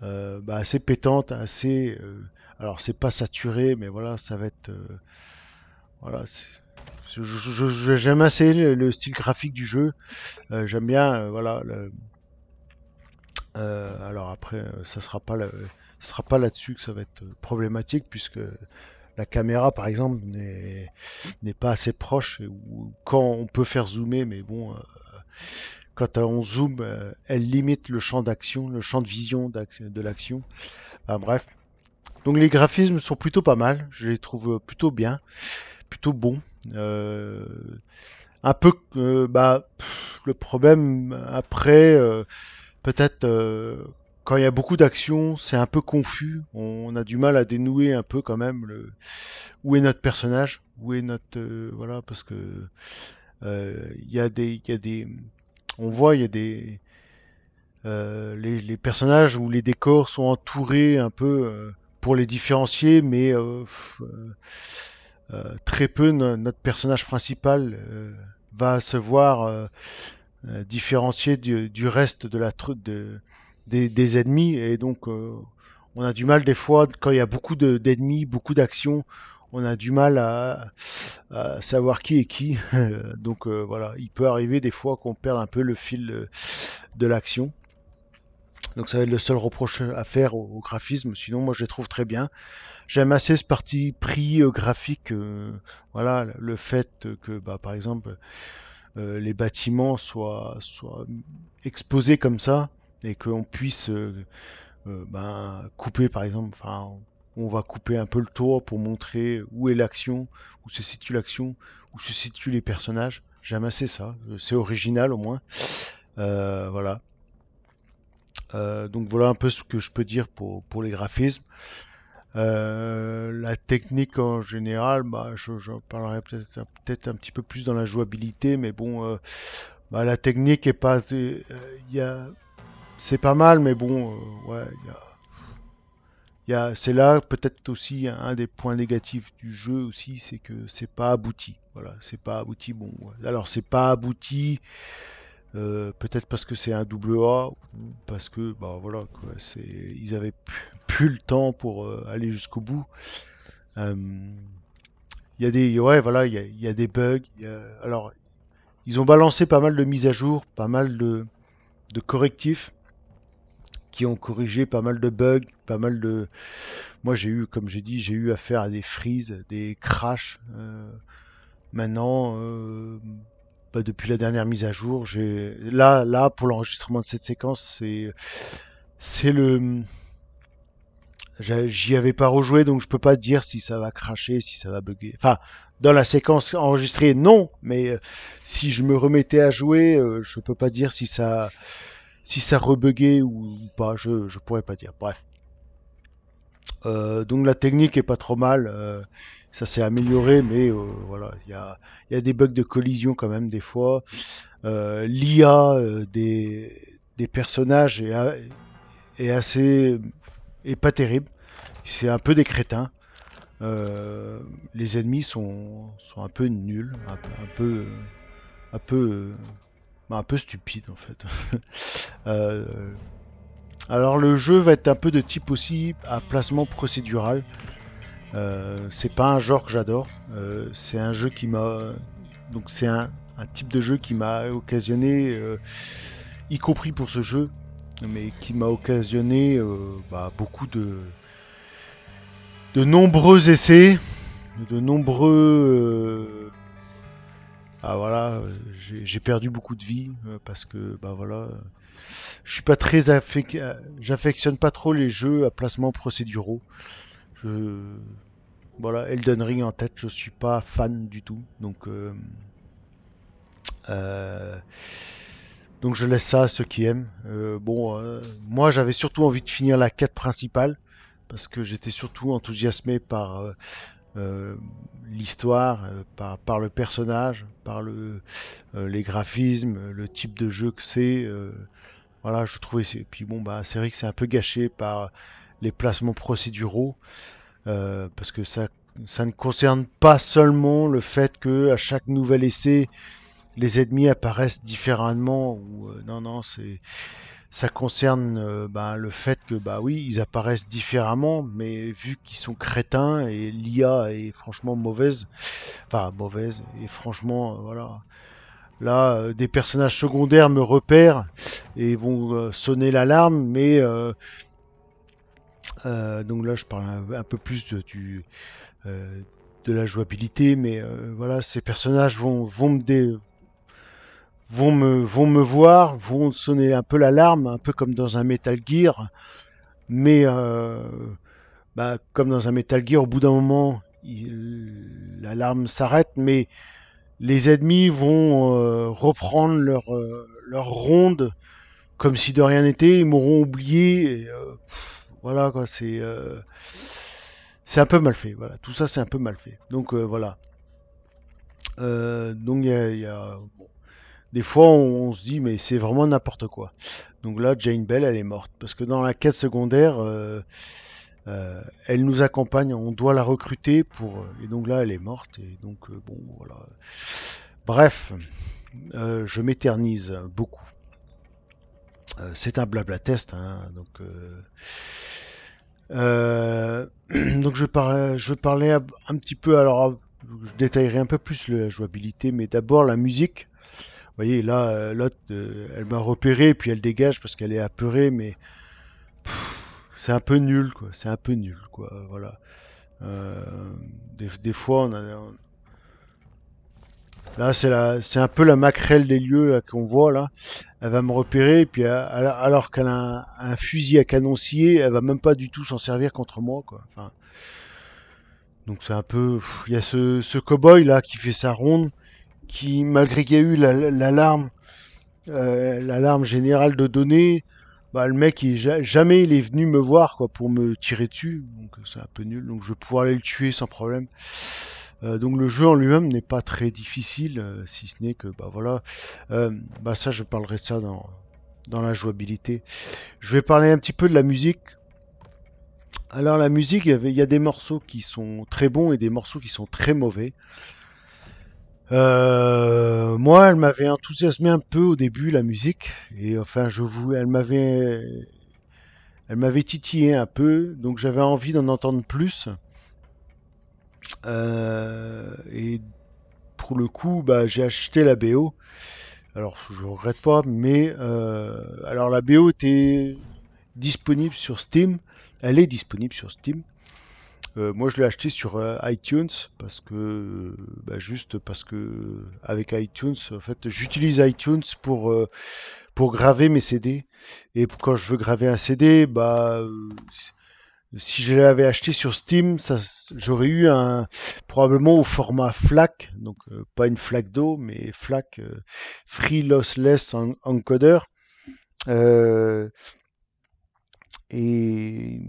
bah, assez pétantes, assez. alors c'est pas saturé, mais voilà, ça va être. voilà, J'aime assez le, style graphique du jeu. Euh, j'aime bien, euh, voilà. Euh, alors après, ça sera pas, sera pas là-dessus que ça va être problématique puisque la caméra, par exemple, n'est pas assez proche quand on peut faire zoomer, mais bon, quand on zoom, elle limite le champ d'action, le champ de vision de l'action. bref. Donc les graphismes sont plutôt pas mal. Je les trouve plutôt bien, plutôt bons. Euh, un peu, euh, bah, le problème après, euh, peut-être quand il y a beaucoup d'actions, c'est un peu confus. On a du mal à dénouer un peu quand même le... où est notre personnage, où est notre voilà parce que il y a des des on voit il y a des les, personnages ou les décors sont entourés un peu pour les différencier, mais euh, très peu notre personnage principal euh, va se voir euh, différencier du, reste de la de, des, ennemis et donc on a du mal des fois quand il y a beaucoup d'ennemis, beaucoup d'actions, on a du mal à, savoir qui est qui. Donc voilà, il peut arriver des fois qu'on perde un peu le fil de l'action. Donc ça va être le seul reproche à faire au, graphisme. Sinon, moi je les trouve très bien j'aime assez ce parti pris euh, graphique. Euh, voilà, le fait que, bah, par exemple, euh, les bâtiments soient, exposés comme ça et qu'on puisse ben, couper, par exemple, enfin, on va couper un peu le tour pour montrer où est l'action, où se situe l'action, où se situent les personnages. J'aime assez ça. C'est original au moins. voilà. donc voilà un peu ce que je peux dire pour, pour les graphismes. Euh, la technique en général, bah, j'en je parlerai peut-être un petit peu plus dans la jouabilité, mais bon, euh, bah, la technique est pas, euh, c'est pas mal, mais bon, ouais, c'est là peut-être aussi un, des points négatifs du jeu aussi, c'est que c'est pas abouti. Voilà, c'est pas abouti. Bon, alors c'est pas abouti euh, peut-être parce que c'est un double A ou parce que bah voilà quoi, c'est ils avaient plus, le temps pour euh, aller jusqu'au bout. Euh, il y a des ouais voilà il y, a des bugs. alors ils ont balancé pas mal de mises à jour, pas mal de, de correctifs qui ont corrigé pas mal de bugs, pas mal de moi j'ai eu comme j'ai dit j'ai eu affaire à des freezes, des crashs. maintenant bah, depuis la dernière mise à jour, là là pour l'enregistrement de cette séquence, c'est c'est le j'y avais pas rejoué donc je peux pas dire si ça va cracher, si ça va bugger. Enfin, dans la séquence enregistrée, non, mais euh, si je me remettais à jouer, euh, je peux pas dire si ça si ça rebuguait ou pas, je je pourrais pas dire. Bref. Euh, donc la technique est pas trop mal ça s'est amélioré, mais euh, voilà, il y a, des bugs de collision quand même des fois. Euh, L'IA euh, des, personnages est, est, assez est pas terrible. C'est un peu des crétins. les ennemis sont, sont un peu nuls, un, un peu un peu un peu stupides en fait. alors le jeu va être un peu de type aussi à placement procédural. Euh, c'est pas un genre que j'adore. Euh, c'est un jeu qui m'a. Donc c'est un, type de jeu qui m'a occasionné, euh, y compris pour ce jeu, mais qui m'a occasionné bah, beaucoup de de nombreux essais, de nombreux. Ah voilà, j'ai perdu beaucoup de vie parce que bah voilà, je suis pas très j'affectionne pas trop les jeux à placement procéduraux. Voilà, Elden Ring en tête, je ne suis pas fan du tout. Donc, euh, euh, donc je laisse ça à ceux qui aiment. Euh, bon, moi j'avais surtout envie de finir la quête principale parce que j'étais surtout enthousiasmé par l'histoire, par, par, le personnage, par le, les graphismes, le type de jeu que c'est. voilà, je trouvais. Et puis bon, bah, c'est vrai que c'est un peu gâché par les placements procéduraux, euh, parce que ça, ça ne concerne pas seulement le fait que à chaque nouvel essai, les ennemis apparaissent différemment. Ou, euh, non, non, c'est ça concerne euh, ben, le fait que bah oui, ils apparaissent différemment, mais vu qu'ils sont crétins et l'IA est franchement mauvaise, enfin mauvaise et franchement voilà. Là, des personnages secondaires me repèrent et vont sonner l'alarme, mais euh, donc là, je parle un, peu plus de, euh, de la jouabilité, mais euh, voilà, ces personnages vont, vont me Vont me, vont me voir, vont sonner un peu l'alarme, un peu comme dans un Metal Gear. Mais bah, comme dans un Metal Gear, au bout d'un moment, l'alarme s'arrête, mais les ennemis vont reprendre leur, leur ronde comme si de rien n'était, ils m'auront oublié. Et, voilà, quoi, c'est. Euh, c'est un peu mal fait, voilà. Tout ça, c'est un peu mal fait. Donc, euh, voilà. Euh, donc, il y a. Bon. Des fois, on, se dit, mais c'est vraiment n'importe quoi. Donc là, Jane Bell, elle est morte. Parce que dans la quête secondaire, elle nous accompagne, on doit la recruter pour. Et donc là, elle est morte. Et donc, bon, voilà. Bref, je m'éternise beaucoup. Euh, c'est un blabla test, hein, donc. Euh, euh, donc je parlais, je parlais un petit peu, alors je détaillerai un peu plus la jouabilité, mais d'abord la musique. Vous voyez, là, elle m'a repéré, puis elle dégage parce qu'elle est apeurée, mais c'est un peu nul, quoi. C'est un peu nul, quoi. Voilà. des, des, fois, on a, Là, c'est un peu la maquerelle des lieux qu'on voit là. Elle va me repérer, puis euh, alors qu'elle a un, fusil à canon scié, elle va même pas du tout s'en servir contre moi, quoi. donc c'est un peu, il y a ce, ce cow-boy là qui fait sa ronde, qui malgré qu'il y a eu l'alarme, la, euh, l'alarme générale de données, bah, le mec il, jamais il est venu me voir quoi pour me tirer dessus, donc c'est un peu nul. Donc je vais pouvoir aller le tuer sans problème. Euh, donc le jeu en lui-même n'est pas très difficile, euh, si ce n'est que bah voilà. Euh, bah ça je parlerai de ça dans, la jouabilité. Je vais parler un petit peu de la musique. Alors la musique, il y a des morceaux qui sont très bons et des morceaux qui sont très mauvais. moi, elle m'avait enthousiasmé un peu au début la musique, et enfin, je vous, elle m'avait titillé un peu, donc j'avais envie d'en entendre plus. Euh, et pour le coup, bah, j'ai acheté la BO. Alors, je regrette pas, mais euh, alors la BO était disponible sur Steam. Elle est disponible sur Steam. Euh, moi, je l'ai acheté sur iTunes parce que, bah, juste parce que, avec iTunes, en fait, j'utilise iTunes pour pour graver mes CD. Et quand je veux graver un CD, bah, si je l'avais acheté sur Steam, j'aurais eu un probablement au format FLAC, donc euh, pas une FLAC d'eau, mais FLAC euh, Free Lossless Encoder. Euh, et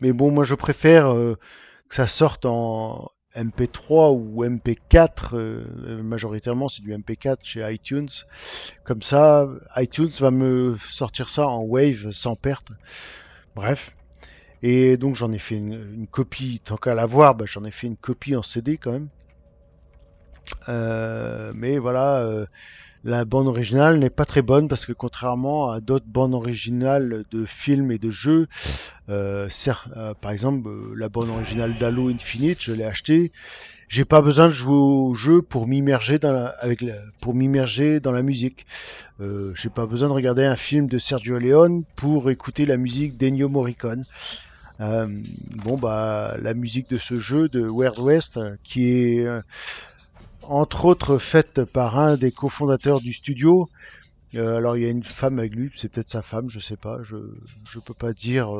mais bon, moi je préfère euh, que ça sorte en MP3 ou MP4. majoritairement, c'est du MP4 chez iTunes. Comme ça, iTunes va me sortir ça en Wave sans perte. Bref. Et donc j'en ai fait une, copie, tant qu'à l'avoir, bah, j'en ai fait une copie en CD quand même. Euh, mais voilà, euh, la bande originale n'est pas très bonne parce que contrairement à d'autres bandes originales de films et de jeux, euh, euh par exemple la bande originale d'Halo Infinite, je l'ai achetée. J'ai pas besoin de jouer au jeu pour m'immerger dans la, avec pour m'immerger dans la musique. J'ai pas besoin de regarder un film de Sergio Leone pour écouter la musique d'Ennio Morricone. Euh, bon bah la musique de ce jeu de Weird West euh, qui est euh, entre autres faite par un des cofondateurs du studio. alors il y a une femme avec lui, c'est peut-être sa femme, je sais pas, je je peux pas dire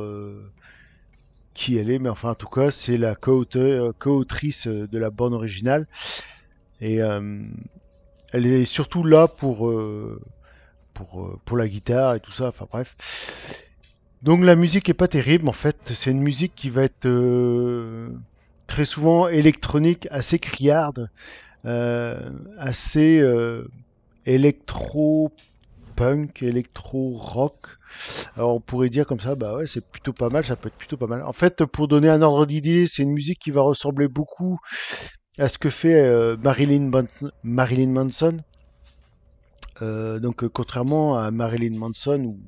qui elle est, mais enfin en tout cas c'est la co-autrice de la bande originale et elle est surtout là pour pour pour la guitare et tout ça. Enfin bref. Donc la musique est pas terrible en fait, c'est une musique qui va être euh, très souvent électronique, assez criarde, euh, assez Electro euh, électro-punk, électro-rock. Alors on pourrait dire comme ça, bah ouais, c'est plutôt pas mal, ça peut être plutôt pas mal. En fait, pour donner un ordre d'idée, c'est une musique qui va ressembler beaucoup à ce que fait Marilyn, Manson. donc contrairement à Marilyn Manson ou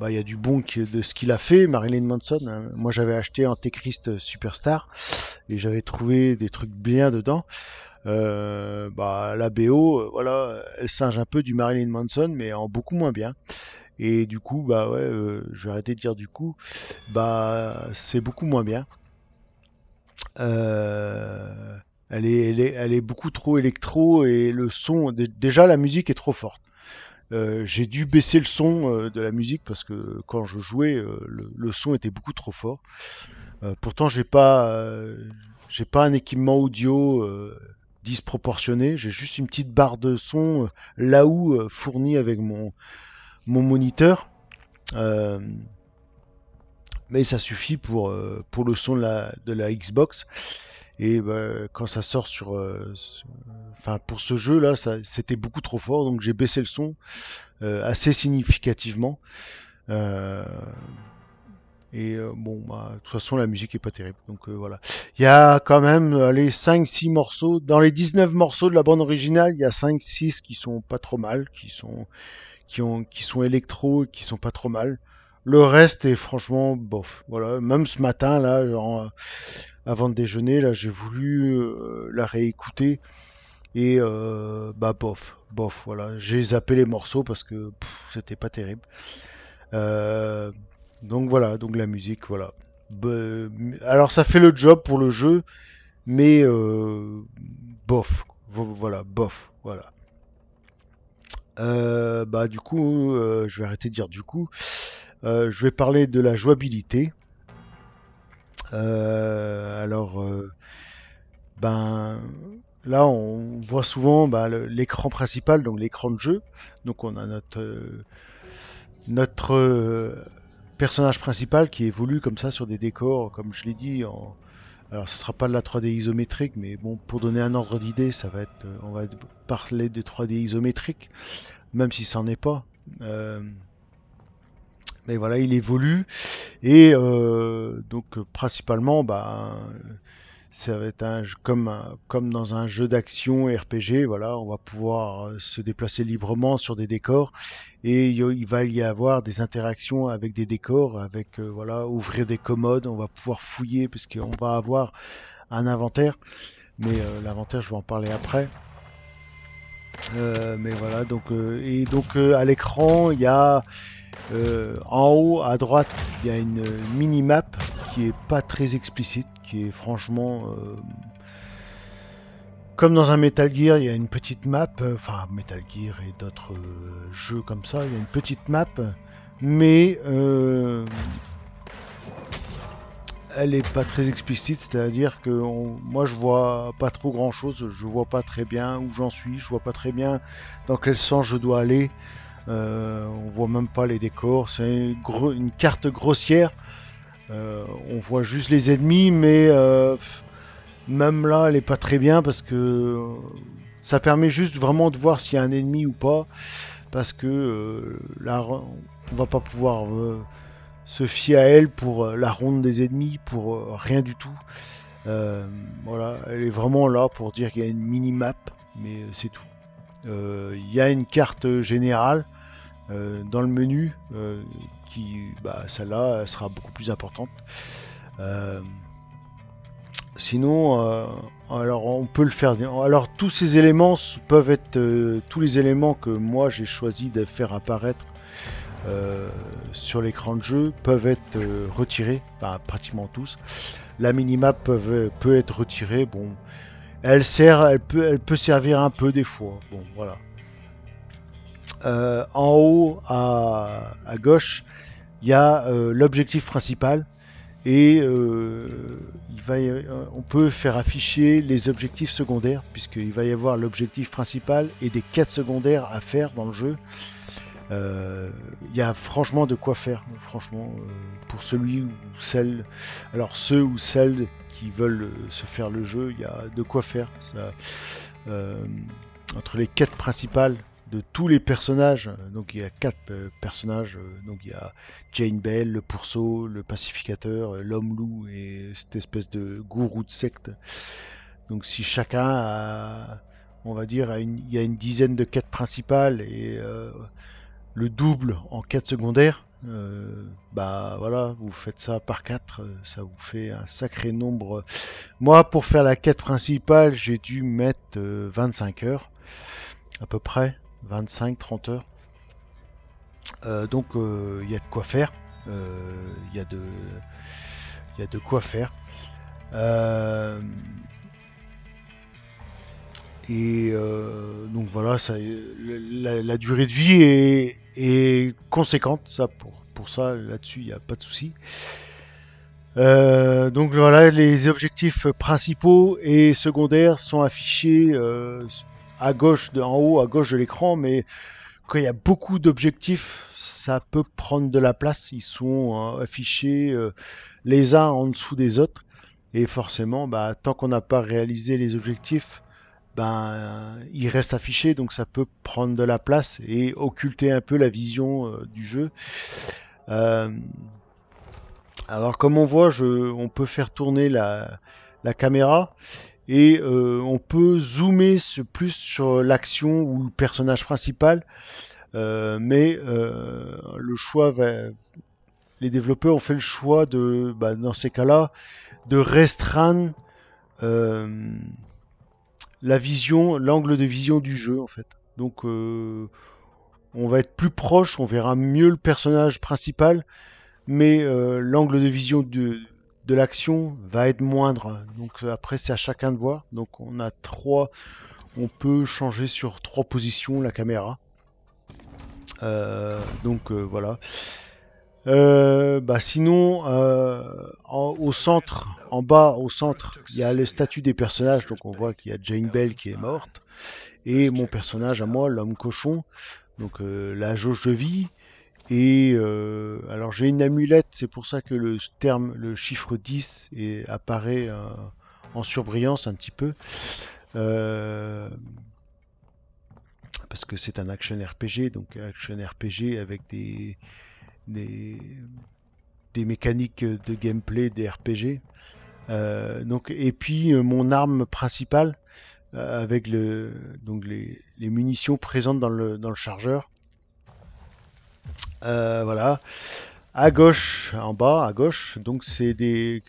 bah, y a du bon de ce qu'il a fait. Marilyn Manson, euh, moi j'avais acheté Antéchrist euh, Superstar et j'avais trouvé des trucs bien dedans. Euh, bah, la BO, voilà, elle singe un peu du Marilyn Manson, mais en beaucoup moins bien. Et du coup, bah ouais, je vais arrêter de dire du coup, bah c'est beaucoup moins bien. elle, est, elle, est, elle est beaucoup trop électro et le son, déjà la musique est trop forte. Euh, j'ai dû baisser le son euh, de la musique parce que quand je jouais, euh, le, son était beaucoup trop fort. pourtant, j'ai pas, j'ai pas un équipement audio disproportionné. J'ai juste une petite barre de son là où fournie avec mon moniteur. mais ça suffit pour, pour le son de la Xbox. Et bah, quand ça sort sur, euh, enfin pour ce jeu-là, c'était beaucoup trop fort, donc j'ai baissé le son euh, assez significativement. Euh, et euh, bon, bah, de toute façon, la musique est pas terrible. Donc voilà. Il y a quand même les 5-6 morceaux. Dans les 19 morceaux de la bande originale, il y a 5-6 qui sont pas trop mal, qui sont, qui ont, qui sont électro et qui sont pas trop mal. Le reste est franchement bof. Voilà. Même ce matin, là, genre, avant de déjeuner, là j'ai voulu euh, la réécouter et euh, bah bof, bof, voilà. J'ai zappé les morceaux parce que c'était pas terrible. Euh, donc voilà, donc la musique, voilà. Bah, alors ça fait le job pour le jeu, mais bof, voilà, bof, voilà. bah du coup, je vais arrêter de dire du coup. je vais parler de la jouabilité. Euh, alors, euh, ben, là, on voit souvent ben, l'écran principal, donc l'écran de jeu. Donc, on a notre, euh, personnage principal qui évolue comme ça sur des décors, comme je l'ai dit, en, alors ce sera pas de la 3D isométrique, mais bon, pour donner un ordre d'idée, ça va être, on va parler des 3D isométriques, même si ça n'en est pas mais voilà, il évolue. Et euh, donc, principalement, bah, ça va être un, comme, comme dans un jeu d'action RPG, voilà, on va pouvoir euh, se déplacer librement sur des décors et il va y avoir des interactions avec des décors, avec euh, voilà, ouvrir des commodes, on va pouvoir fouiller parce qu'on va avoir un inventaire, mais l'inventaire je vais en parler après. Euh, mais voilà, donc euh, et donc euh, à l'écran, il y a en haut à droite, il y a une mini map qui est pas très explicite, qui est franchement comme dans un Metal Gear, il y a une petite map, enfin Metal Gear et d'autres jeux comme ça, il y a une petite map, mais elle est pas très explicite, c'est-à-dire que moi je vois pas trop grand-chose, je vois pas très bien où j'en suis, je vois pas très bien dans quel sens je dois aller. On euh, on voit même pas les décors, c'est une, une, carte grossière. Euh, on voit juste les ennemis, mais euh, même là, elle est pas très bien parce que ça permet juste vraiment de voir s'il y a un ennemi ou pas, parce que là, on va pas pouvoir se fier à elle pour euh, la ronde des ennemis, pour euh, rien du tout. Euh, voilà, elle est vraiment là pour dire qu'il y a une mini-map, mais c'est tout. Il y a une carte générale dans le menu qui, bah, celle-là, sera beaucoup plus importante. Sinon, alors on peut le faire. Alors tous ces éléments peuvent être tous les éléments que moi j'ai choisi de faire apparaître euh, sur l'écran de jeu peuvent être euh, retirés, pratiquement tous. La minimap peut, euh, peut être retirée, bon, elle sert, elle peut, elle peut servir un peu des fois, bon, voilà. en haut à, gauche, il y a l'objectif principal et il va on peut faire afficher les objectifs secondaires puisqu'il va y avoir l'objectif principal et des quêtes secondaires à faire dans le jeu. Il euh, y a franchement de quoi faire, franchement, euh, pour celui ou celle, alors ceux ou celles qui veulent euh, se faire le jeu, il y a de quoi faire. entre les quêtes principales de tous les personnages. Donc il y a quatre personnages. donc il y a Jane Bell, le pourceau, le pacificateur, l'homme loup et cette espèce de gourou de secte. Donc si chacun a, on va dire, il y a une dizaine de quêtes principales et le double en quête secondaire, euh, bah voilà, vous faites ça par quatre, euh, ça vous fait un sacré nombre. Moi, pour faire la quête principale, j'ai dû mettre 25 euh, heures, à peu près, 25-30 heures. donc, il y a de quoi faire. Il y, a de, y a de quoi faire. et donc voilà, ça, la, durée de vie est, et conséquente. Ça, pour, pour ça, là-dessus, il n'y a pas de souci. Euh, donc voilà, les objectifs principaux et secondaires sont affichés euh, à gauche, de, en haut, à gauche de l'écran, mais quand il y a beaucoup d'objectifs, ça peut prendre de la place. Ils sont euh, affichés les uns en dessous des autres. Et forcément, bah, tant qu'on n'a pas réalisé les objectifs, ben, euh, il reste affiché, donc ça peut prendre de la place et occulter un peu la vision euh, du jeu. Euh, alors comme on voit, je, on peut faire tourner la, caméra et on peut zoomer ce plus sur l'action ou le personnage principal, mais le choix va, les développeurs ont fait le choix de, bah, dans ces cas-là, de restreindre la vision, l'angle de vision du jeu en fait. Donc euh, on va être plus proche, on verra mieux le personnage principal, mais euh, l'angle de vision de, de l'action va être moindre. Donc après c'est à chacun de voir. Donc on a trois, on peut changer sur trois positions la caméra. Euh, donc voilà. Euh, bah sinon, euh, au centre, en bas, au centre, il y a le statut des personnages. Donc on voit qu'il y a Jane Bell qui est morte. Et mon personnage à moi, l'homme cochon. Donc euh, la jauge de vie. Et alors j'ai une amulette, c'est pour ça que le terme, le chiffre 10 est, apparaît en surbrillance un petit peu. parce que c'est un action RPG, donc action RPG avec des, des, mécaniques de gameplay des RPG. Euh, donc, et puis euh, mon arme principale euh, avec le, donc les, munitions présentes dans le, dans le chargeur. voilà. À gauche, en bas, à gauche, donc c'est des,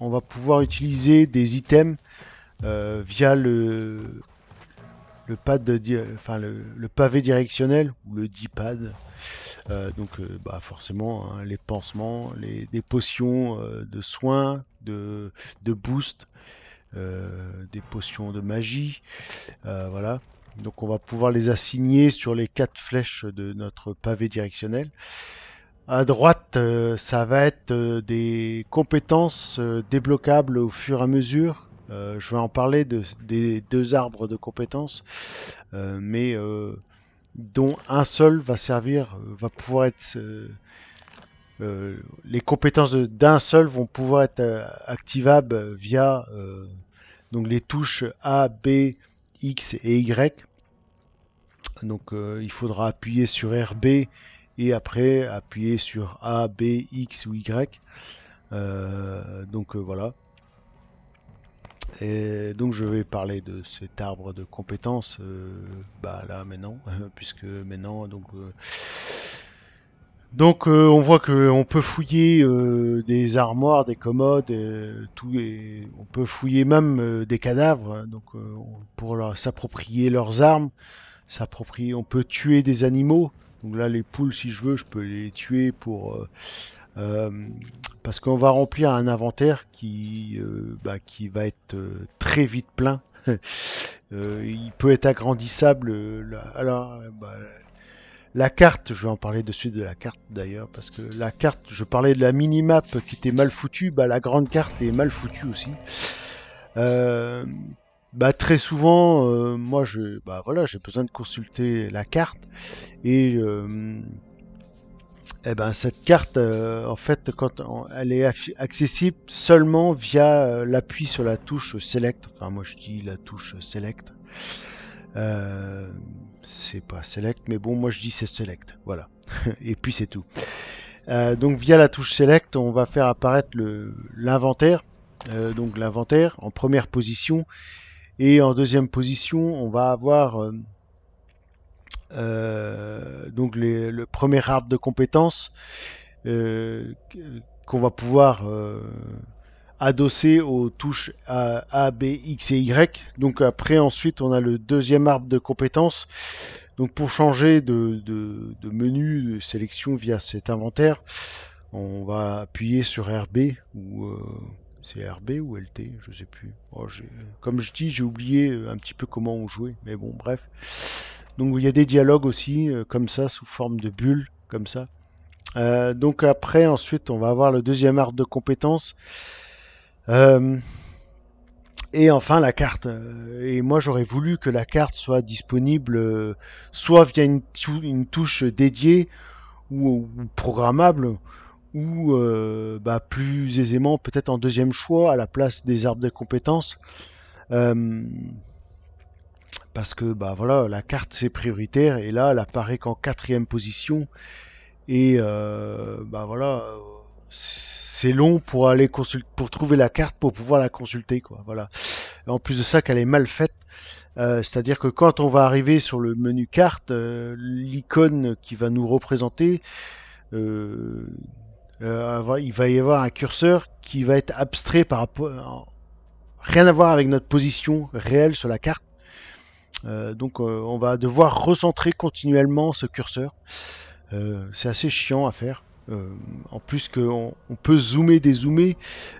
on va pouvoir utiliser des items via le le pad, de, enfin le, le, pavé directionnel ou le D-pad. Euh, donc euh, bah, forcément hein, les pansements, les, des potions euh, de soins, de, de boost, des potions de magie, voilà. Donc on va pouvoir les assigner sur les quatre flèches de notre pavé directionnel. À droite, ça va être des compétences débloquables au fur et à mesure. je vais en parler des deux arbres de compétences, mais dont un seul va servir, euh, va pouvoir être. Euh, euh, les compétences d'un seul vont pouvoir être activables via les touches A, B, X et Y. Donc il faudra appuyer sur RB et après appuyer sur A, B, X ou Y. donc voilà donc je vais parler de cet arbre de compétences, euh, bah là maintenant, puisque maintenant donc euh, donc euh, on voit que on peut fouiller des armoires, des commodes, tout on peut fouiller même des cadavres, hein, donc pour s'approprier leurs armes, s'approprier, on peut tuer des animaux. Donc là les poules si je veux, je peux les tuer pour euh, parce qu'on va remplir un inventaire qui, euh, bah, qui va être euh, très vite plein. il peut être agrandissable. Bah, la carte, je vais en parler dessus de la carte d'ailleurs, parce que la carte, je parlais de la minimap qui était mal foutue, bah, la grande carte est mal foutue aussi. bah, très souvent, moi, je, bah, voilà, j'ai besoin de consulter la carte et eh ben, cette carte, euh, en fait, quand elle est accessible seulement via euh, l'appui sur la touche Select. Enfin, moi je dis la touche Select. Euh, c'est pas Select, mais bon, moi je dis c'est Select. Voilà. Et puis c'est tout. donc via la touche Select, on va faire apparaître l'inventaire. donc l'inventaire en première position. Et en deuxième position, on va avoir euh, donc le premier arbre de compétences euh, qu'on va pouvoir euh, adosser aux touches A, B, X et Y. Donc après, ensuite, on a le deuxième arbre de compétences. Donc pour changer de, menu de sélection via cet inventaire, on va appuyer sur RB ou c'est RB ou LT, je sais plus. Oh, comme je dis, j'ai oublié un petit peu comment on jouait, mais bon, bref. Donc il y a des dialogues aussi, euh, comme ça, sous forme de bulles, comme ça. Euh, donc après, ensuite, on va avoir le deuxième arbre de compétences. Euh, et enfin, la carte. Et moi, j'aurais voulu que la carte soit disponible soit via une, touche dédiée ou, programmable, ou bah, plus aisément, peut-être en deuxième choix, à la place des arbres de compétences parce que bah voilà, la carte c'est prioritaire et là elle apparaît qu'en quatrième position et euh, bah, voilà c'est long pour aller pour trouver la carte pour pouvoir la consulter quoi voilà. en plus de ça qu'elle est mal faite, euh, c'est-à-dire que quand on va arriver sur le menu carte, euh, l'icône qui va nous représenter il va y avoir un curseur qui va être abstrait par rapport rien à voir avec notre position réelle sur la carte euh, donc euh, on va devoir recentrer continuellement ce curseur. Euh, c'est assez chiant à faire. en plus qu'on peut zoomer, dézoomer,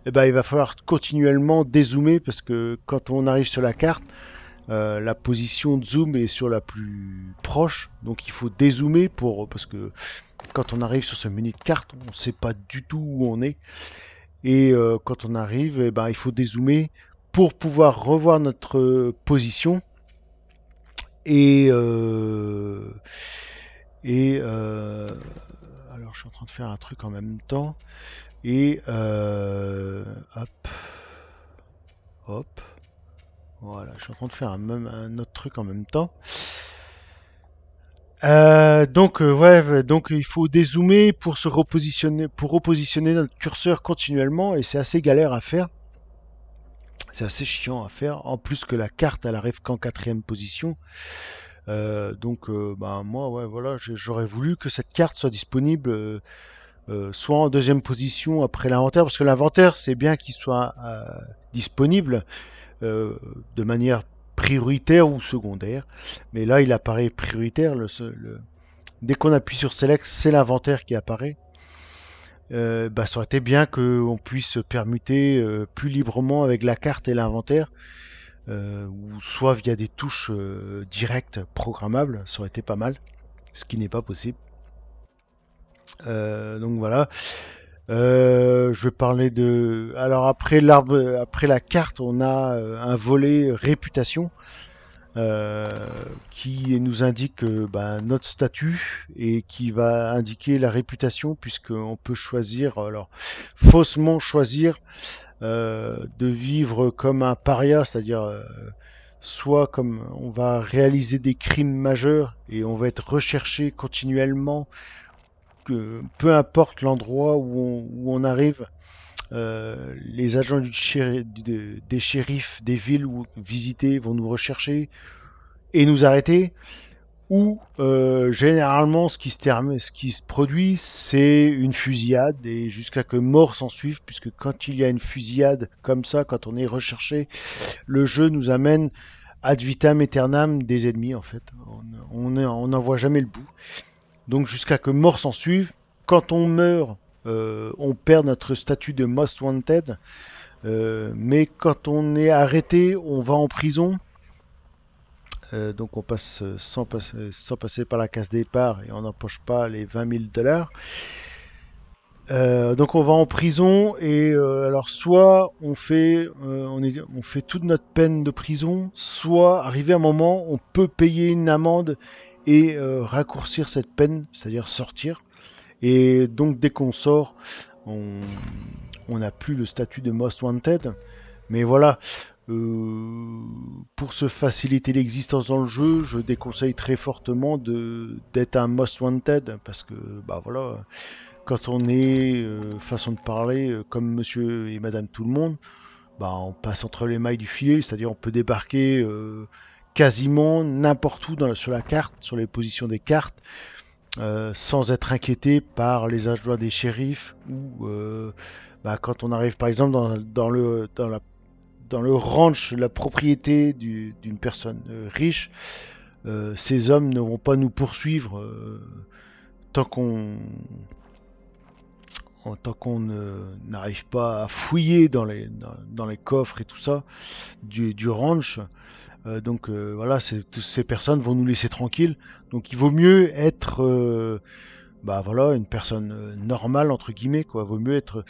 eh ben, il va falloir continuellement dézoomer parce que quand on arrive sur la carte, la position de zoom est sur la plus proche, donc il faut dézoomer pour parce que quand on arrive sur ce menu de carte, on ne sait pas du tout où on est. Et quand on arrive, eh ben, il faut dézoomer pour pouvoir revoir notre position et euh, euh, alors je suis en train de faire un truc en même temps et euh, hop hop voilà je suis en train de faire un, même, autre truc en même temps donc ouais, donc il faut dézoomer pour se repositionner, pour repositionner notre curseur continuellement et c'est assez galère à faire c'est assez chiant à faire. En plus que la carte, elle arrive qu'en quatrième position. Euh, donc, euh, bah, moi, voilà, j'aurais voulu que cette carte soit disponible euh, soit en deuxième position après l'inventaire, parce que l'inventaire, c'est bien qu'il soit disponible de manière prioritaire ou secondaire. Mais là, il apparaît prioritaire. Le, Dès qu'on appuie sur Select, c'est l'inventaire qui apparaît. Euh, bah, ça aurait été bien qu'on puisse permuter euh, plus librement avec la carte et l'inventaire, euh, ou soit via des touches directes programmables, ça aurait été pas mal, ce qui n'est pas possible. donc voilà. je vais parler de. Alors après l'arbre, après la carte, on a un volet réputation. Euh, qui nous indique euh, bah, notre statut et qui va indiquer la réputation puisqu'on peut choisir, alors faussement choisir euh, de vivre comme un paria, c'est-à-dire soit comme on va réaliser des crimes majeurs et on va être recherché continuellement, que, peu importe l'endroit où où on, arrive, euh, les agents du des shérifs des villes où visiter vont nous rechercher et nous arrêter. Ou euh, généralement, ce qui, se ce qui se produit, c'est une fusillade et jusqu'à que mort s'en suive, puisque quand il y a une fusillade comme ça, quand on est recherché, le jeu nous amène ad vitam aeternam des ennemis en fait. On n'en on, voit jamais le bout. Donc jusqu'à que mort s'en suive, quand on meurt, euh, on perd notre statut de Most Wanted. Euh, mais quand on est arrêté, on va en prison. Euh, donc on passe sans, passer par la case départ et on n'empoche pas les 20 000 dollars. donc on va en prison et alors soit on fait toute notre peine de prison, soit arrivé un moment on peut payer une amende et raccourcir cette peine, c'est-à-dire sortir. Et donc dès qu'on sort, on n'a plus le statut de Most Wanted. Mais voilà, euh, pour se faciliter l'existence dans le jeu, je déconseille très fortement d'être un Most Wanted. Parce que, bah voilà, quand on est, euh, façon de parler, euh, comme monsieur et madame tout le monde, bah on passe entre les mailles du filet, c'est-à-dire on peut débarquer... quasiment n'importe où sur la carte, sur les positions des cartes. Euh, sans être inquiété par les adjoints des shérifs ou euh, bah, quand on arrive par exemple dans, le, ranch, la propriété d'une personne euh, riche, ces hommes ne vont pas nous poursuivre tant qu'on tant n'arrive pas à fouiller dans les, dans, les coffres et tout ça du ranch, euh, donc euh, voilà, toutes ces personnes vont nous laisser tranquilles. Donc il vaut mieux être, euh, bah, voilà, une personne normale entre guillemets quoi. Vaut mieux être.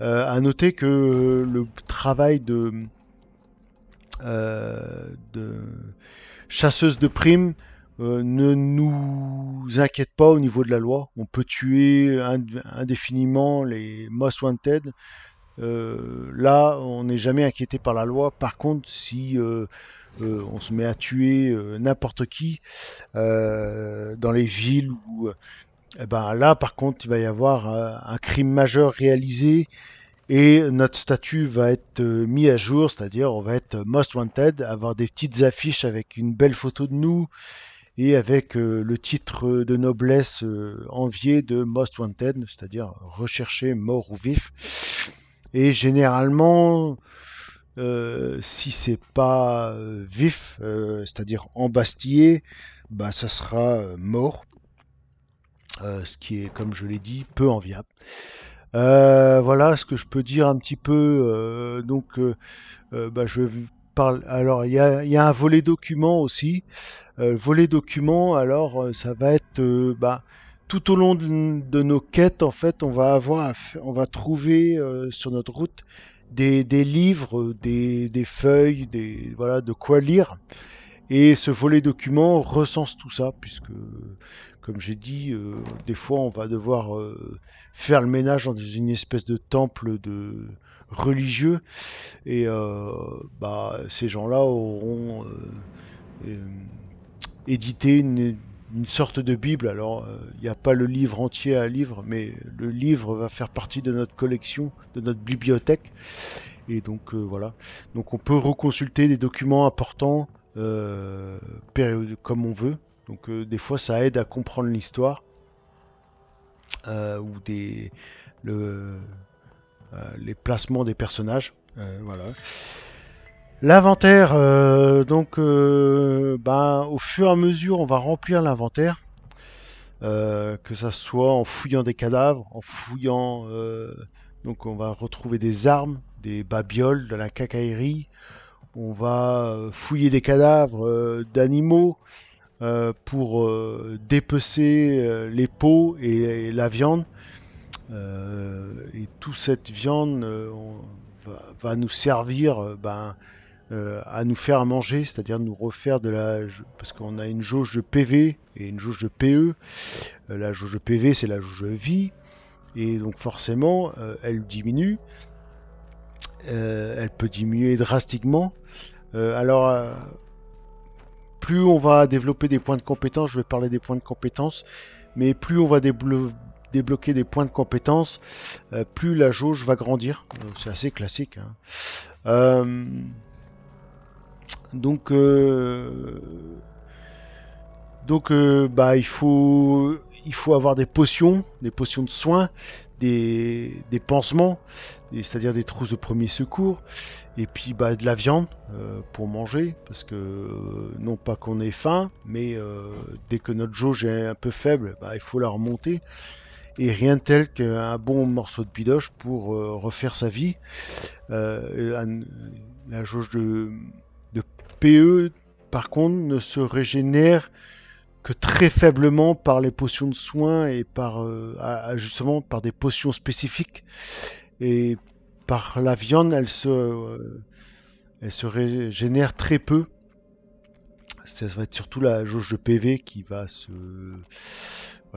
à noter que le travail de, chasseuse de primes ne nous inquiète pas au niveau de la loi. On peut tuer indéfiniment les Most Wanted. là, on n'est jamais inquiété par la loi. Par contre, si euh, on se met à tuer euh, n'importe qui euh, dans les villes où eh ben, là par contre il va y avoir un crime majeur réalisé et notre statut va être mis à jour, c'est-à-dire on va être most wanted, avoir des petites affiches avec une belle photo de nous et avec le titre de noblesse envié de most wanted, c'est-à-dire recherché, mort ou vif. Et généralement, euh, si c'est pas euh, vif, euh, c'est-à-dire embastillé, bah ça sera mort. ce qui est, comme je l'ai dit, peu enviable. voilà ce que je peux dire un petit peu. donc, bah, je parle. Alors, il y a, un volet document aussi. volet document, alors, ça va être bah, tout au long de, nos quêtes, en fait, on va avoir, on va trouver sur notre route des, livres, des, feuilles, voilà, de quoi lire. Et ce volet document recense tout ça, puisque, comme j'ai dit, euh, des fois on va devoir euh, faire le ménage dans une espèce de temple de religieux, et euh, bah, ces gens-là auront édité une une sorte de Bible. Alors, il euh, n'y a pas le livre entier à livre, mais le livre va faire partie de notre collection, de notre bibliothèque. Et donc, euh, voilà. Donc, on peut reconsulter des documents importants euh, comme on veut. Donc, des fois, ça aide à comprendre l'histoire. ou des, le, les placements des personnages. voilà. L'inventaire, euh, donc euh, ben, au fur et à mesure on va remplir l'inventaire, euh, que ça soit en fouillant des cadavres, en fouillant, donc on va retrouver des armes, des babioles, de la cacaillerie, on va fouiller des cadavres d'animaux pour dépecer les peaux et, la viande. et toute cette viande va, va, nous servir ben, euh, à nous faire à manger, c'est-à-dire nous refaire de la... Parce qu'on a une jauge de PV et une jauge de PE. Euh, la jauge de PV, c'est la jauge de vie. Et donc forcément, euh, elle diminue. elle peut diminuer drastiquement. alors, plus on va développer des points de compétence, je vais parler des points de compétence, mais plus on va débloquer des points de compétence, plus la jauge va grandir. C'est assez classique. Hein. Donc, euh, donc euh, bah, il, faut, il faut avoir des potions, des potions de soins, des, pansements, c'est-à-dire des trousses de premier secours, et puis bah, de la viande euh, pour manger, parce que non pas qu'on ait faim, mais dès que notre jauge est un peu faible, bah, il faut la remonter. Et rien tel qu'un bon morceau de bidoche pour refaire sa vie. la jauge de, PE, par contre, ne se régénère que très faiblement par les potions de soins et par euh, justement par des potions spécifiques. Et par la viande, elle se, euh, elle se régénère très peu. Ça va être surtout la jauge de PV qui va se,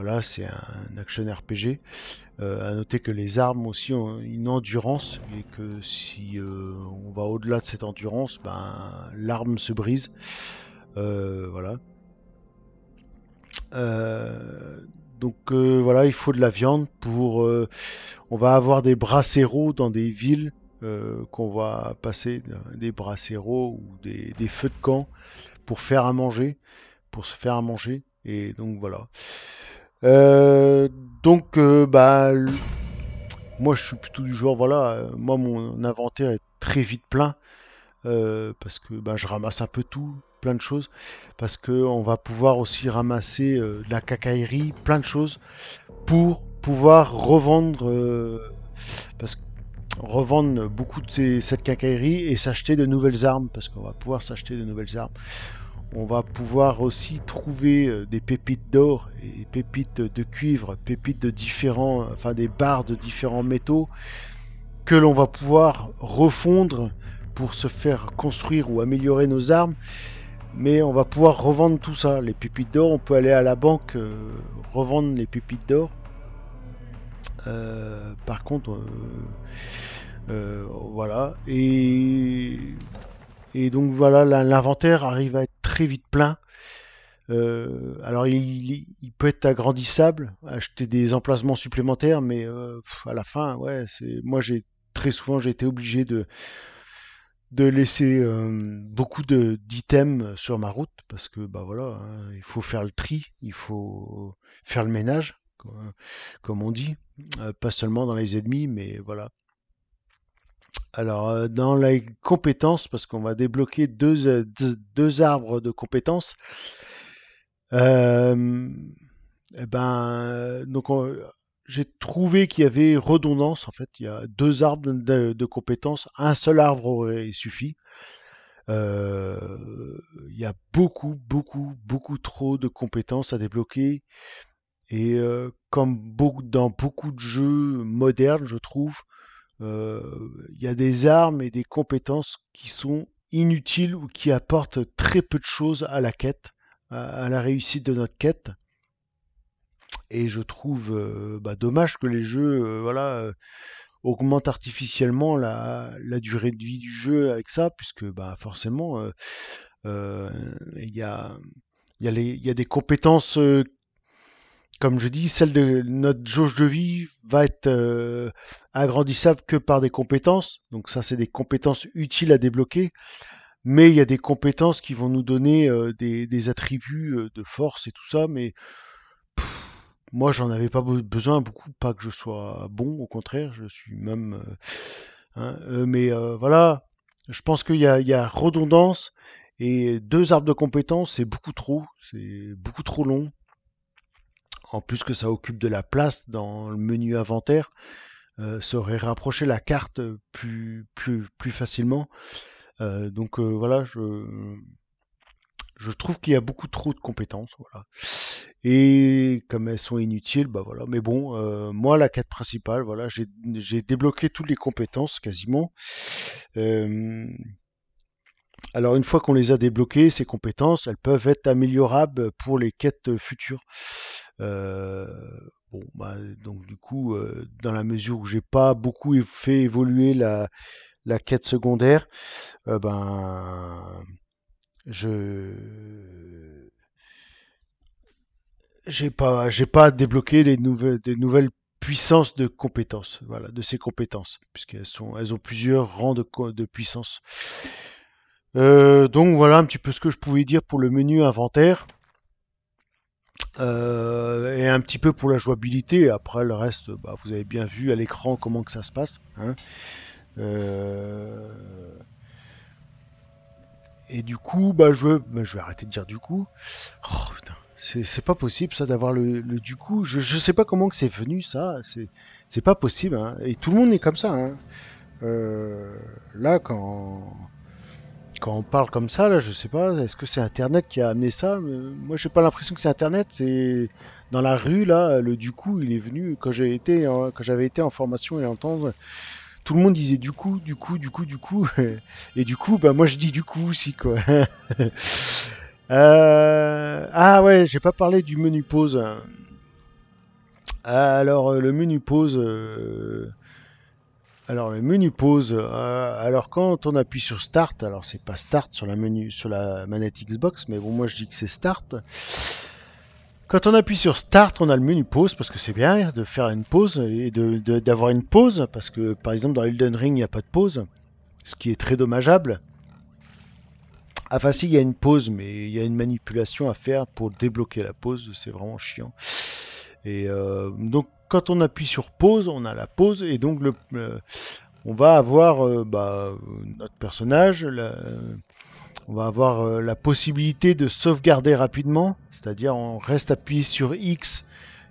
voilà, c'est un action RPG. Euh, à noter que les armes aussi ont une endurance et que si euh, on va au-delà de cette endurance, ben, l'arme se brise. Euh, voilà. donc voilà, il faut de la viande pour. on va avoir des brasseros dans des villes qu'on va passer, des brasseros ou des, des, feux de camp pour faire à manger, pour se faire à manger. Et donc voilà. Euh, donc, euh, bah, moi, je suis plutôt du genre, voilà, euh, moi, mon inventaire est très vite plein parce que bah, je ramasse un peu tout, plein de choses, parce que on va pouvoir aussi ramasser de la cacaillerie, plein de choses pour pouvoir revendre, parce que revendre beaucoup de cette cacaillerie et s'acheter de nouvelles armes parce qu'on va pouvoir s'acheter de nouvelles armes on va pouvoir aussi trouver euh, des pépites d'or et pépites de cuivre, pépites de différents, enfin des barres de différents métaux que l'on va pouvoir refondre pour se faire construire ou améliorer nos armes. Mais on va pouvoir revendre tout ça. Les pépites d'or, on peut aller à la banque euh, revendre les pépites d'or. Euh, par contre, voilà. Et et donc voilà, l'inventaire arrive à être très vite plein. Euh, alors il, peut être agrandissable, acheter des emplacements supplémentaires, mais euh, à la fin, ouais, c'est moi j'ai très souvent j'ai été obligé de de laisser euh, beaucoup beaucoup d'items sur ma route parce que bah voilà, hein, il faut faire le tri, il faut faire le ménage, comme on dit, pas seulement dans les ennemis, mais voilà. Alors, euh, dans les compétences, parce qu'on va débloquer deux, euh, arbres de compétences, euh, eh ben, donc j'ai trouvé qu'il y avait redondance. En fait, il y a deux arbres de, compétences. Un seul arbre aurait suffi. il y a beaucoup, beaucoup, beaucoup trop de compétences à débloquer. Et comme dans beaucoup de jeux modernes, je trouve, euh, il y a des armes et des compétences qui sont inutiles ou qui apportent très peu de choses à la quête, à, la réussite de notre quête. Et je trouve euh, bah, dommage que les jeux, euh, voilà augmentent artificiellement la, durée de vie du jeu avec ça, puisque bah, forcément, il y, a, y, a, des compétences comme je dis, celle de notre jauge de vie va être euh, agrandissable que par des compétences. Donc ça, c'est des compétences utiles à débloquer. Mais il y a des compétences qui vont nous donner euh, des, attributs euh, de force et tout ça. Mais moi, j'en avais pas besoin beaucoup. Pas que je sois bon, au contraire, je suis même. Hein. mais voilà, je pense qu'il y, y a redondance. Et deux arbres de compétences, c'est beaucoup trop, c'est beaucoup trop long en plus que ça occupe de la place dans le menu inventaire, euh, ça aurait rapproché la carte plus, plus, plus facilement. Euh, donc euh, voilà, je, je trouve qu'il y a beaucoup trop de compétences. Voilà. Et comme elles sont inutiles, bah voilà. Mais bon, moi la quête principale, voilà, j'ai débloqué toutes les compétences quasiment. Alors une fois qu'on les a débloquées, ces compétences, elles peuvent être améliorables pour les quêtes futures. Euh, bon, bah, donc du coup, euh, dans la mesure où j'ai pas beaucoup fait évoluer la, quête secondaire, euh, ben je j'ai pas j'ai pas débloqué les nouvelles puissances de compétences voilà de ces compétences puisqu'elles sont elles ont plusieurs rangs de, de puissance donc voilà un petit peu ce que je pouvais dire pour le menu inventaire euh, et un petit peu pour la jouabilité. Après, le reste, bah, vous avez bien vu à l'écran comment que ça se passe. Hein. Euh, et du coup, bah, je... Bah, je vais arrêter de dire du coup. Oh, C'est pas possible ça d'avoir le, du coup. Je, je, sais pas comment que c'est venu ça. C'est pas possible. Hein. Et tout le monde est comme ça. Hein. Euh, là, quand quand on parle comme ça, là, je sais pas, est-ce que c'est Internet qui a amené ça euh, Moi, j'ai pas l'impression que c'est Internet. C'est dans la rue, là, le du coup, il est venu quand j'ai été, quand j'avais été en formation et en Tout le monde disait du coup, du coup, du coup, du coup, et du coup, bah moi je dis du coup aussi quoi. Euh, ah ouais, j'ai pas parlé du menu pause. Alors euh, le menu pause. Alors le menu pause. Euh, alors quand on appuie sur Start, alors c'est pas Start sur la menu sur la manette Xbox, mais bon moi je dis que c'est Start. Quand on appuie sur Start, on a le menu pause parce que c'est bien de faire une pause et d'avoir une pause parce que par exemple dans Elden Ring il n'y a pas de pause, ce qui est très dommageable. Ah, enfin si il y a une pause, mais il y a une manipulation à faire pour débloquer la pause, c'est vraiment chiant. Et euh, donc quand on appuie sur pause, on a la pause et donc on va avoir euh, bah, notre personnage, on va avoir euh, la possibilité de sauvegarder rapidement, c'est-à-dire on reste appuyé sur X,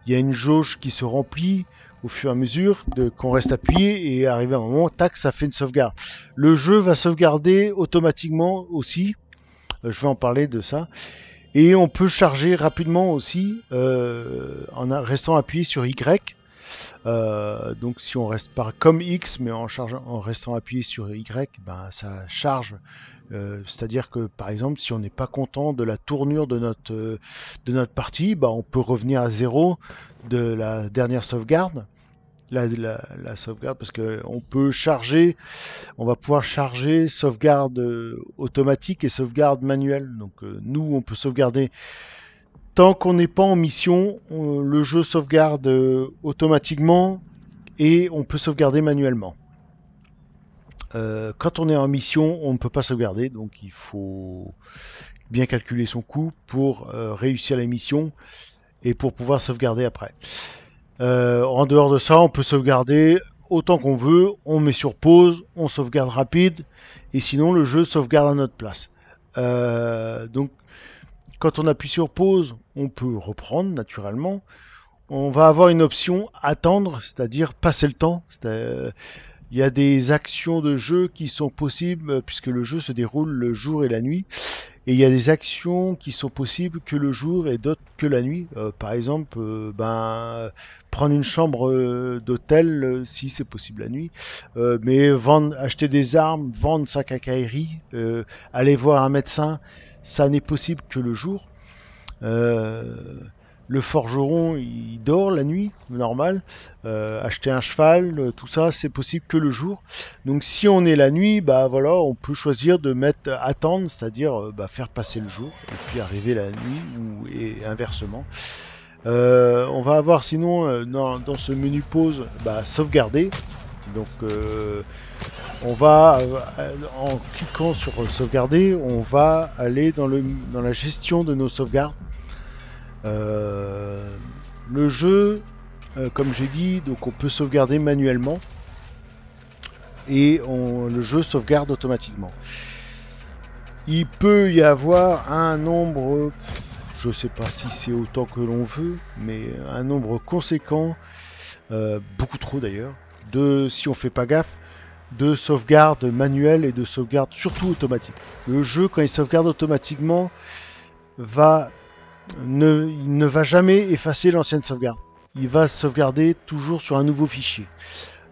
il y a une jauge qui se remplit au fur et à mesure qu'on reste appuyé et arrivé à un moment, tac, ça fait une sauvegarde. Le jeu va sauvegarder automatiquement aussi, euh, je vais en parler de ça. Et on peut charger rapidement aussi euh, en restant appuyé sur Y. Euh, donc si on reste par comme X mais en, en restant appuyé sur Y, ben, ça charge. Euh, c'est-à-dire que par exemple si on n'est pas content de la tournure de notre, euh, de notre partie, ben, on peut revenir à zéro de la dernière sauvegarde la, sauvegarde parce que on peut charger, on va pouvoir charger sauvegarde euh, automatique et sauvegarde manuelle. Donc euh, nous, on peut sauvegarder tant qu'on n'est pas en mission, le jeu sauvegarde euh, automatiquement et on peut sauvegarder manuellement. quand on est en mission, on ne peut pas sauvegarder, donc il faut bien calculer son coût pour réussir la mission et pour pouvoir sauvegarder après. Euh, en dehors de ça, on peut sauvegarder autant qu'on veut, on met sur pause, on sauvegarde rapide, et sinon le jeu sauvegarde à notre place. Euh, donc quand on appuie sur pause, on peut reprendre naturellement. On va avoir une option attendre, c'est-à-dire passer le temps. Il y a des actions de jeu qui sont possibles euh, puisque le jeu se déroule le jour et la nuit. Et il y a des actions qui sont possibles que le jour et d'autres que la nuit. par exemple, ben, prendre une chambre euh, d'hôtel euh, si c'est possible la nuit, euh, mais vendre, acheter des armes, vendre sa cacaillerie, aller voir un médecin, ça n'est possible que le jour. le forgeron, il dort la nuit, normal. acheter un cheval, tout ça, c'est possible que le jour. Donc si on est la nuit, bah voilà, on peut choisir de mettre attendre, c'est-à-dire bah, faire passer le jour et puis arriver la nuit ou et inversement. Euh, on va avoir sinon euh, dans, ce menu pause bah, sauvegarder. Donc euh, on va en cliquant sur sauvegarder, on va aller dans, la gestion de nos sauvegardes. le jeu, comme j'ai dit, donc on peut sauvegarder manuellement et le jeu sauvegarde automatiquement. Il peut y avoir un nombre je ne sais pas si c'est autant que l'on veut, mais un nombre conséquent, euh, beaucoup trop d'ailleurs, de, si on ne fait pas gaffe, de sauvegardes manuelles et de sauvegardes surtout automatiques. Le jeu, quand il sauvegarde automatiquement, va ne, il ne va jamais effacer l'ancienne sauvegarde. Il va sauvegarder toujours sur un nouveau fichier.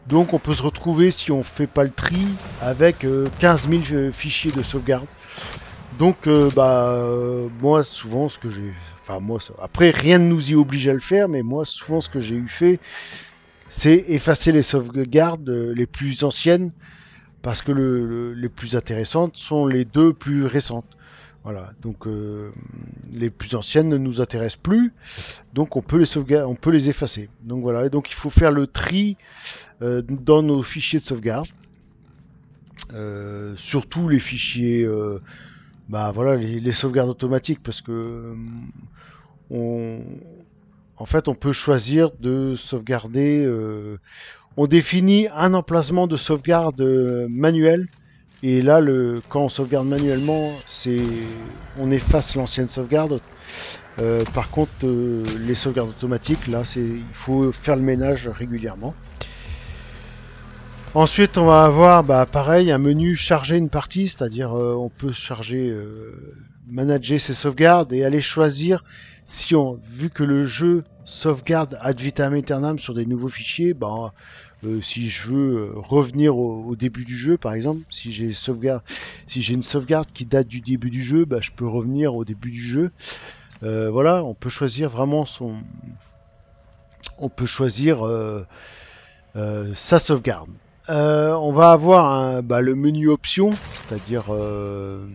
Donc on peut se retrouver, si on ne fait pas le tri, avec 15 euh, 000 euh, fichiers de sauvegarde. Donc, euh, bah, euh, moi, souvent, ce que j'ai. Enfin, moi, après, rien ne nous y oblige à le faire, mais moi, souvent, ce que j'ai eu fait, c'est effacer les sauvegardes euh, les plus anciennes, parce que les plus intéressantes sont les deux plus récentes. Voilà, donc les plus anciennes ne nous intéressent plus, donc on peut les sauvegarder, on peut les effacer. Donc voilà, et donc il faut faire le tri dans nos fichiers de sauvegarde, surtout les fichiers bah voilà les, sauvegardes automatiques parce que euh, on en fait on peut choisir de sauvegarder euh, on définit un emplacement de sauvegarde euh, manuel et là le quand on sauvegarde manuellement c'est on efface l'ancienne sauvegarde par contre les sauvegardes automatiques là c'est il faut faire le ménage régulièrement Ensuite, on va avoir, bah, pareil, un menu charger une partie, c'est-à-dire euh, on peut charger, euh, manager ses sauvegardes et aller choisir si on, vu que le jeu sauvegarde ad vitam aeternam sur des nouveaux fichiers, bah, euh, si je veux revenir au, début du jeu, par exemple, si j'ai sauvegarde, si j'ai une sauvegarde qui date du début du jeu, bah, je peux revenir au début du jeu. voilà, on peut choisir vraiment son, on peut choisir sa sauvegarde. Euh, on va avoir un, bah, le menu option, c'est-à-dire euh,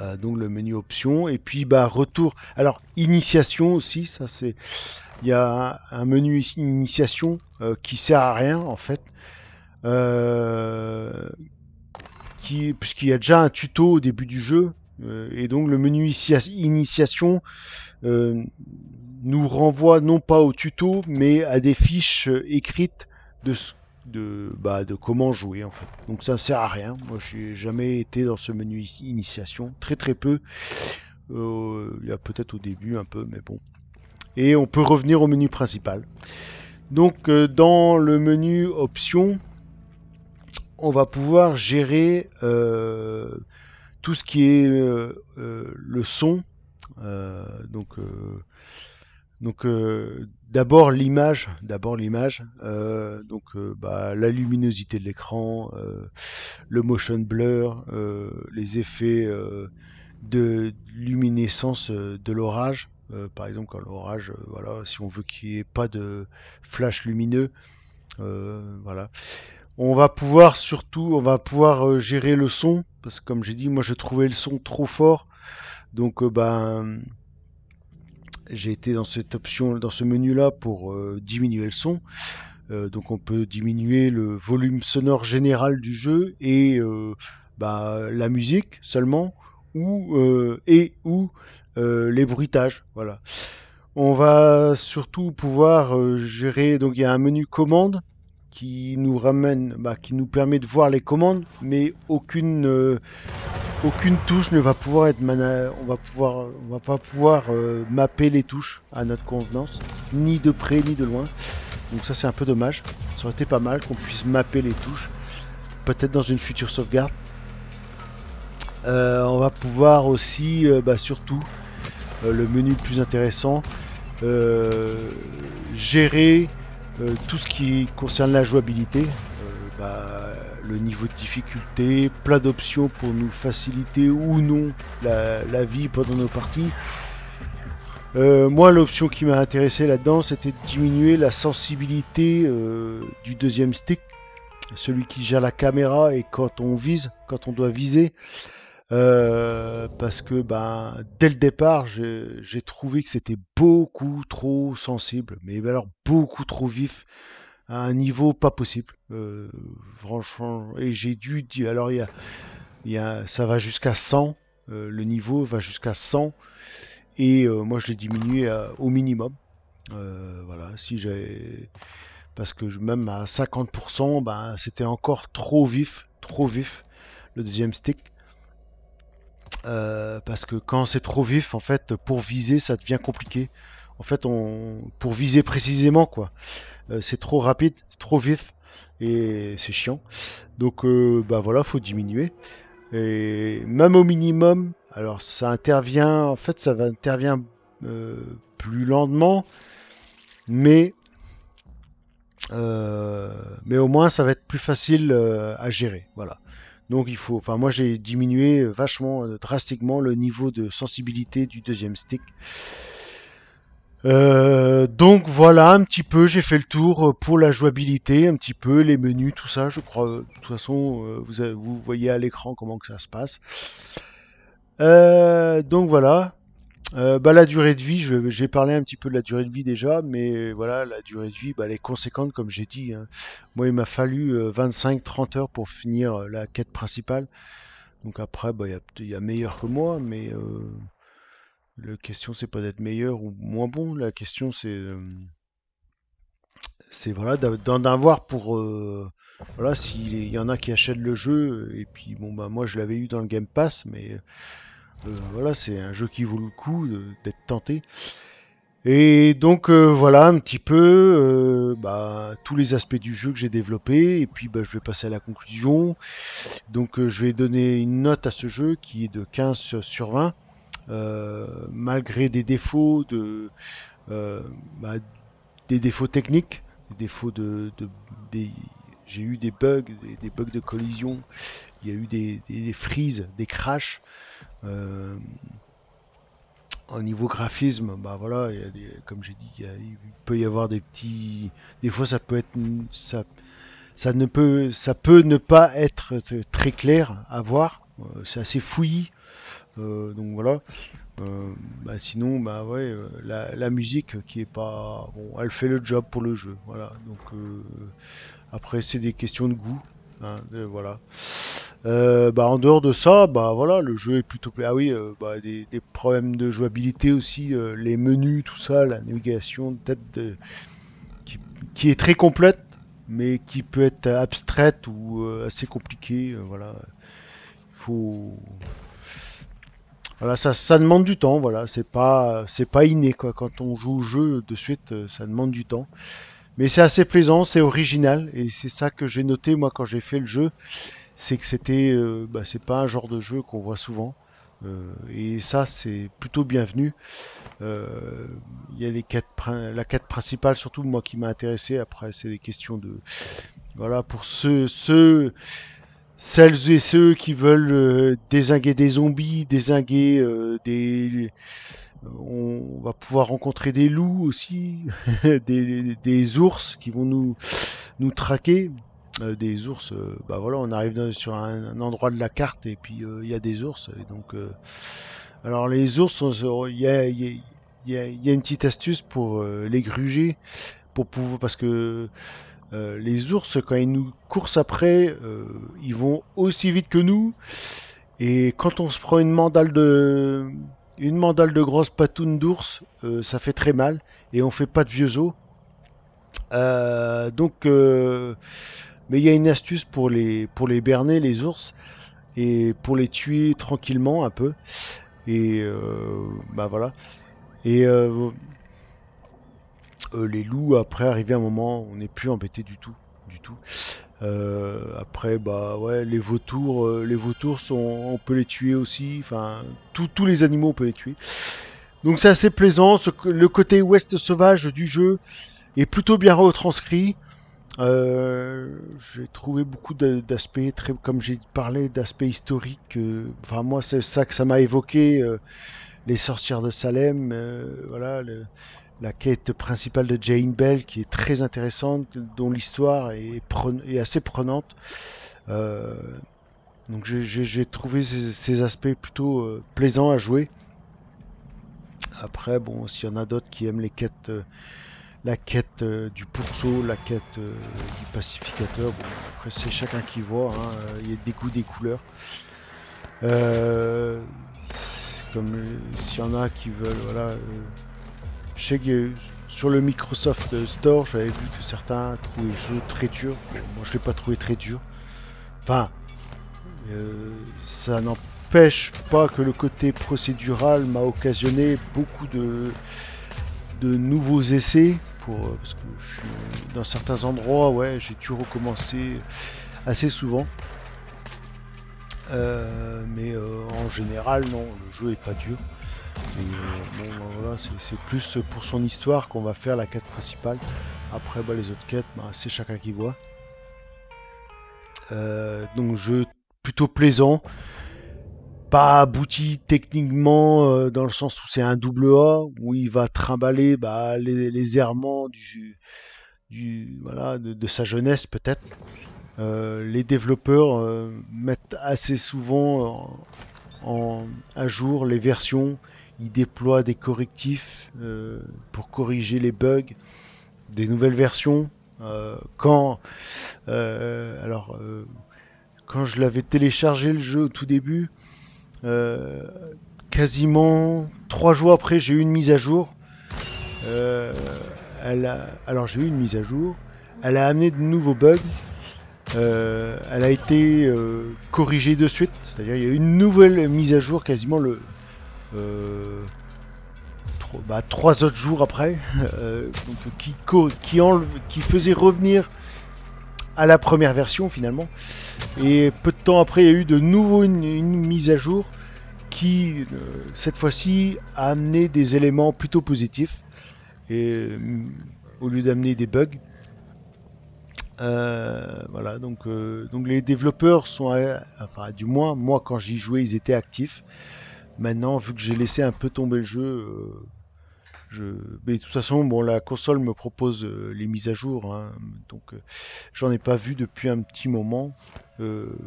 euh, donc le menu option, et puis bah, retour. Alors initiation aussi, ça c'est. Il y a un, menu initiation qui sert à rien en fait, qui puisqu'il y a déjà un tuto au début du jeu, et donc le menu initiation nous renvoie non pas au tuto, mais à des fiches écrites de ce de, bah, de comment jouer en fait. Donc ça ne sert à rien. Moi je n'ai jamais été dans ce menu initiation, très très peu. Euh, il y a peut-être au début un peu, mais bon. Et on peut revenir au menu principal. Donc euh, dans le menu options, on va pouvoir gérer euh, tout ce qui est le son. donc donc D'abord l'image, d'abord l'image, euh, donc euh, bah, la luminosité de l'écran, euh, le motion blur, les effets de luminescence de l'orage. par exemple, quand l'orage, voilà, si on veut qu'il n'y ait pas de flash lumineux, voilà. On va pouvoir surtout, on va pouvoir gérer le son, parce que comme j'ai dit, moi je trouvais le son trop fort, donc ben j'ai été dans cette option, dans ce menu-là pour euh, diminuer le son. Euh, donc on peut diminuer le volume sonore général du jeu et euh, bah, la musique seulement ou et ou les bruitages. Voilà. On va surtout pouvoir gérer. Donc il y a un menu commande qui nous ramène, bah, qui nous permet de voir les commandes, mais aucune aucune touche ne va pouvoir être mana... on va pouvoir on va pas pouvoir euh, mapper les touches à notre convenance ni de près ni de loin donc ça c'est un peu dommage ça aurait été pas mal qu'on puisse mapper les touches peut-être dans une future sauvegarde euh, on va pouvoir aussi euh, bah, surtout le menu le plus intéressant gérer tout ce qui concerne la jouabilité bah, le niveau de difficulté, plein d'options pour nous faciliter ou non la, vie pendant nos parties. Euh, moi, l'option qui m'a intéressé là-dedans, c'était de diminuer la sensibilité euh, du deuxième stick, celui qui gère la caméra et quand on vise, quand on doit viser. Euh, parce que ben, dès le départ, j'ai trouvé que c'était beaucoup trop sensible, mais alors beaucoup trop vif un niveau pas possible. Euh, franchement, et j'ai dû dire, alors il y a, y ça va jusqu'à 100, euh, le niveau va jusqu'à 100, et euh, moi je l'ai diminué au minimum. voilà, si j'ai, parce que même à 50%, ben, c'était encore trop vif, trop vif le deuxième stick. parce que quand c'est trop vif, en fait, pour viser, ça devient compliqué en fait, on pour viser précisément quoi. Euh, c'est trop rapide, trop vif et c'est chiant. Donc euh, bah voilà, faut diminuer. Et même au minimum, alors ça intervient, en fait, ça va intervient euh, plus lentement, mais mais au moins ça va être plus facile à gérer, voilà. Donc il faut, enfin moi j'ai diminué vachement, drastiquement le niveau de sensibilité du deuxième stick. Euh, donc voilà, un petit peu, j'ai fait le tour euh, pour la jouabilité, un petit peu les menus, tout ça, je crois. Euh, de toute façon, vous, vous voyez à l'écran comment que ça se passe. donc voilà. Bah, la durée de vie, j'ai parlé un petit peu de la durée de vie déjà, mais voilà, la durée de vie, bah, elle est conséquente comme j'ai dit. Hein. Moi, il m'a fallu 25-30 heures pour finir la quête principale. Donc après, bah, il y, a meilleur que moi, mais... La question, c'est pas d'être meilleur ou moins bon. La question, c'est. Euh, voilà, d'en avoir pour. Euh, voilà, s'il y en a qui achètent le jeu, et puis bon, bah moi je l'avais eu dans le Game Pass, mais. Euh, voilà, c'est un jeu qui vaut le coup d'être tenté. Et donc voilà un petit peu bah, tous les aspects du jeu que j'ai développé et puis bah, je vais passer à la conclusion. Donc je vais donner une note à ce jeu qui est de 15 sur 20. Euh, malgré des défauts de euh, bah, des défauts techniques, des défauts de, j'ai eu des bugs, des, bugs de collision, il y a eu des, frises, des crashs. en euh, au niveau graphisme, bah voilà, comme j'ai dit, il, peut y avoir des petits, des fois ça peut être, ça ne peut, ça peut ne pas être très clair à voir. C'est assez fouillis euh, donc voilà. Euh, bah, sinon, bah ouais, euh, la, musique qui est pas bon, elle fait le job pour le jeu. Voilà. Donc après, c'est des questions de goût. Hein, voilà. Bah, en dehors de ça, bah voilà, le jeu est plutôt Ah oui, bah, des, problèmes de jouabilité aussi, les menus, tout ça, la navigation, peut être qui, est très complète, mais qui peut être abstraite ou assez compliquée. voilà, il faut, voilà, ça, ça demande du temps, voilà, c'est pas c'est pas inné quoi. Quand on joue au jeu de suite, euh, ça demande du temps. Mais c'est assez plaisant, c'est original, et c'est ça que j'ai noté moi quand j'ai fait le jeu, c'est que c'était euh, bah, c'est pas un genre de jeu qu'on voit souvent. Euh, et ça c'est plutôt bienvenu. Il y a les quêtes, la quête principale surtout moi qui m'a intéressé. Après c'est des questions de voilà pour ceux ceux celles et ceux qui veulent euh, désinguer des zombies, désinguer euh, des... On va pouvoir rencontrer des loups aussi, des, ours qui vont nous, nous traquer. Euh, des ours, bah voilà, on arrive sur un, endroit de la carte et puis il y a des ours. Et donc, alors les ours, il y a, y a, une petite astuce pour les gruger, pour pouvoir, parce que euh, les ours, quand ils nous courent après, euh, ils vont aussi vite que nous. Et quand on se prend une mandale de, une mandale de grosse patoune d'ours, euh, ça fait très mal. Et on fait pas de vieux os. donc, mais il y a une astuce pour les, pour les berner, les ours, et pour les tuer tranquillement un peu. Et bah voilà. Et euh, les loups, après, arriver un moment, on n'est plus embêté du tout. Du tout. Euh, après, bah ouais, les vautours, euh, les vautours sont, on peut les tuer aussi. Enfin, tous les animaux, on peut les tuer. Donc c'est assez plaisant. Ce, le côté ouest sauvage du jeu est plutôt bien retranscrit. j'ai trouvé beaucoup d'aspects très, comme j'ai parlé, d'aspects historiques. enfin, moi, c'est ça que ça m'a évoqué. les sorcières de Salem, voilà. Le, la quête principale de Jane Bell qui est très intéressante, dont l'histoire est, assez prenante. Euh, donc j'ai trouvé ces, aspects plutôt euh, plaisants à jouer. Après, bon, s'il y en a d'autres qui aiment les quêtes, euh, la quête du pourceau, la quête du pacificateur, bon, après c'est chacun qui voit, hein, il y a des goûts, des couleurs. comme s'il y en a qui veulent, voilà chez, sur le Microsoft Store, j'avais vu que certains trouvaient le jeu très dur. moi, je l'ai pas trouvé très dur. Enfin, euh, ça n'empêche pas que le côté procédural m'a occasionné beaucoup de, de nouveaux essais. Pour, euh, parce que je suis, dans certains endroits, ouais, j'ai dû recommencer assez souvent. Euh, mais en général, non, le jeu est pas dur. Euh, bah, c'est plus pour son histoire qu'on va faire la quête principale. Après, bah, les autres quêtes, bah, c'est chacun qui voit. Euh, donc, jeu plutôt plaisant. Pas abouti techniquement euh, dans le sens où c'est un double A, où il va trimballer les, errements de, sa jeunesse peut-être. les développeurs mettent assez souvent à jour les versions il déploie des correctifs euh, pour corriger les bugs, des nouvelles versions. Euh, quand, euh, alors, quand je l'avais téléchargé le jeu au tout début, quasiment trois jours après, j'ai eu une mise à jour. elle a... alors j'ai eu une mise à jour. Elle a amené de nouveaux bugs. elle a été corrigée de suite, c'est-à-dire il y a eu une nouvelle mise à jour quasiment le, euh, bah, trois, autres jours après, euh, qui, qui, faisait revenir à la première version finalement. Et peu de temps après, il y a eu de nouveau une, mise à jour qui, euh, cette fois-ci, a amené des éléments plutôt positifs et au lieu d'amener des bugs. voilà, donc, les développeurs sont, enfin, du moins, moi quand j'y jouais, ils étaient actifs. Maintenant, vu que j'ai laissé un peu tomber le jeu, euh, je... mais de toute façon, bon, la console me propose euh, les mises à jour, hein. donc euh, j'en ai pas vu depuis un petit moment.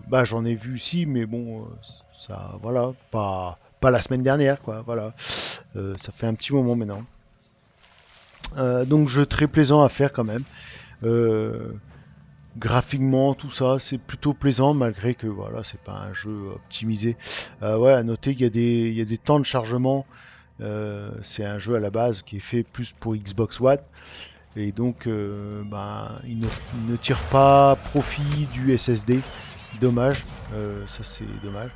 bah, j'en ai vu aussi, mais bon, ça, voilà, pas, pas la semaine dernière, quoi. Voilà, ça fait un petit moment maintenant. donc, jeu très plaisant à faire quand même graphiquement, tout ça, c'est plutôt plaisant malgré que voilà, c'est pas un jeu optimisé. Euh, ouais, à noter qu'il y, a des, il des temps de chargement. Euh, c'est un jeu à la base qui est fait plus pour Xbox One. Et donc, euh, ben, il, ne, tire pas profit du SSD. Dommage, ça c'est dommage.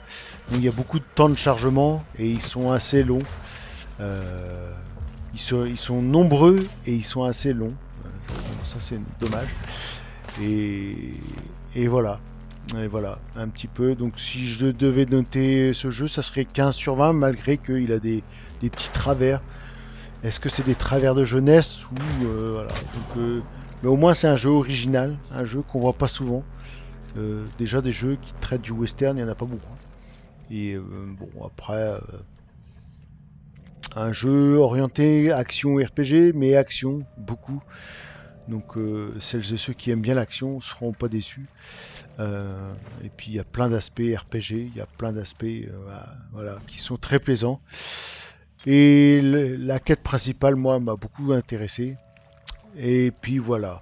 Donc il y a beaucoup de temps de chargement et ils sont assez longs. Ils sont, nombreux et ils sont assez longs. ça c'est dommage. Et, voilà. Et voilà, un petit peu. Donc si je devais noter ce jeu, ça serait 15 sur 20, malgré qu'il a des, petits travers. Est-ce que c'est des travers de jeunesse ou euh, voilà. Euh, mais au moins c'est un jeu original, un jeu qu'on voit pas souvent. Euh, déjà des jeux qui traitent du western, il y en a pas beaucoup. Hein. Et bon après un jeu orienté action RPG, mais action beaucoup. Donc euh, celles et ceux qui aiment bien l'action seront pas déçus. Euh, et puis il y a plein d'aspects RPG, il y a plein d'aspects euh, bah, qui sont très plaisants. Et la quête principale, moi, m'a beaucoup intéressé. Et puis voilà.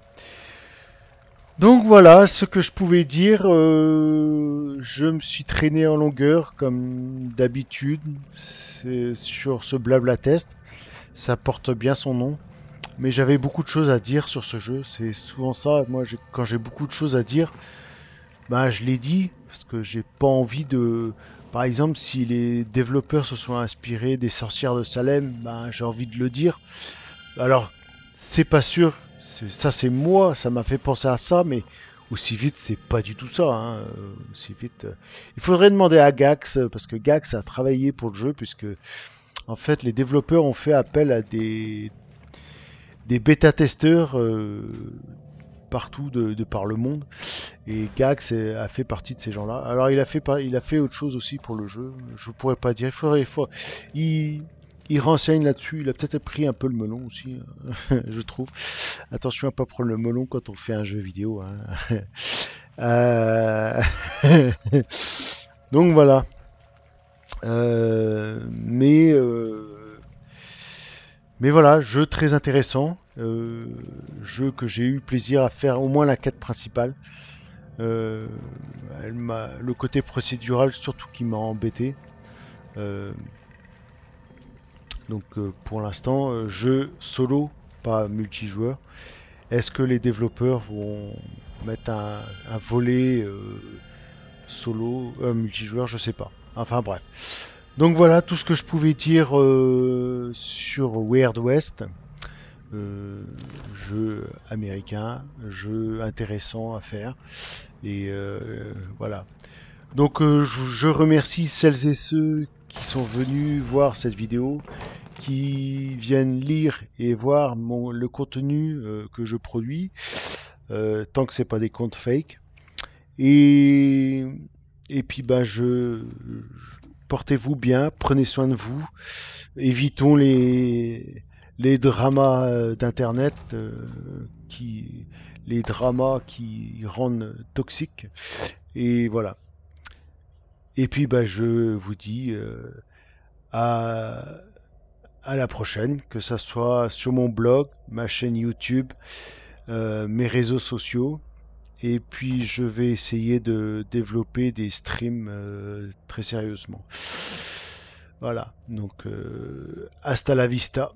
Donc voilà ce que je pouvais dire. je me suis traîné en longueur comme d'habitude sur ce blabla test. Ça porte bien son nom mais j'avais beaucoup de choses à dire sur ce jeu. C'est souvent ça. Moi, quand j'ai beaucoup de choses à dire, bah, je l'ai dit parce que j'ai pas envie de. Par exemple, si les développeurs se sont inspirés des sorcières de Salem, bah, j'ai envie de le dire. Alors, c'est pas sûr. Ça, c'est moi. Ça m'a fait penser à ça, mais aussi vite, c'est pas du tout ça. Hein. vite, euh. il faudrait demander à Gax parce que Gax a travaillé pour le jeu puisque en fait, les développeurs ont fait appel à des des bêta-testeurs euh, partout de, par le monde. Et Gax a fait partie de ces gens-là. Alors il a fait il a fait autre chose aussi pour le jeu. Je ne pourrais pas dire. Il renseigne là-dessus. Il a peut-être pris un peu le melon aussi, hein, je trouve. Attention à ne pas prendre le melon quand on fait un jeu vidéo. Hein. Euh, donc voilà. Euh, mais mais voilà, jeu très intéressant. Euh, jeu que j'ai eu plaisir à faire au moins la quête principale. Euh, le côté procédural surtout qui m'a embêté. Euh, donc pour l'instant, jeu solo, pas multijoueur. Est-ce que les développeurs vont mettre un, volet solo, multijoueur, je sais pas. Enfin bref. Donc voilà tout ce que je pouvais dire euh, sur Weird West. Euh, jeu américain, jeu intéressant à faire. Et euh, voilà. Donc je, remercie celles et ceux qui sont venus voir cette vidéo, qui viennent lire et voir mon, le contenu que je produis, tant que c'est pas des comptes fake. Et, et puis ben je portez-vous bien, prenez soin de vous, évitons les, les dramas euh, d'internet euh, qui les dramas qui rendent toxiques et voilà et puis bah, je vous dis euh, à, à la prochaine que ce soit sur mon blog ma chaîne youtube mes réseaux sociaux et puis je vais essayer de développer des streams euh, très sérieusement. Voilà, donc euh, hasta la vista.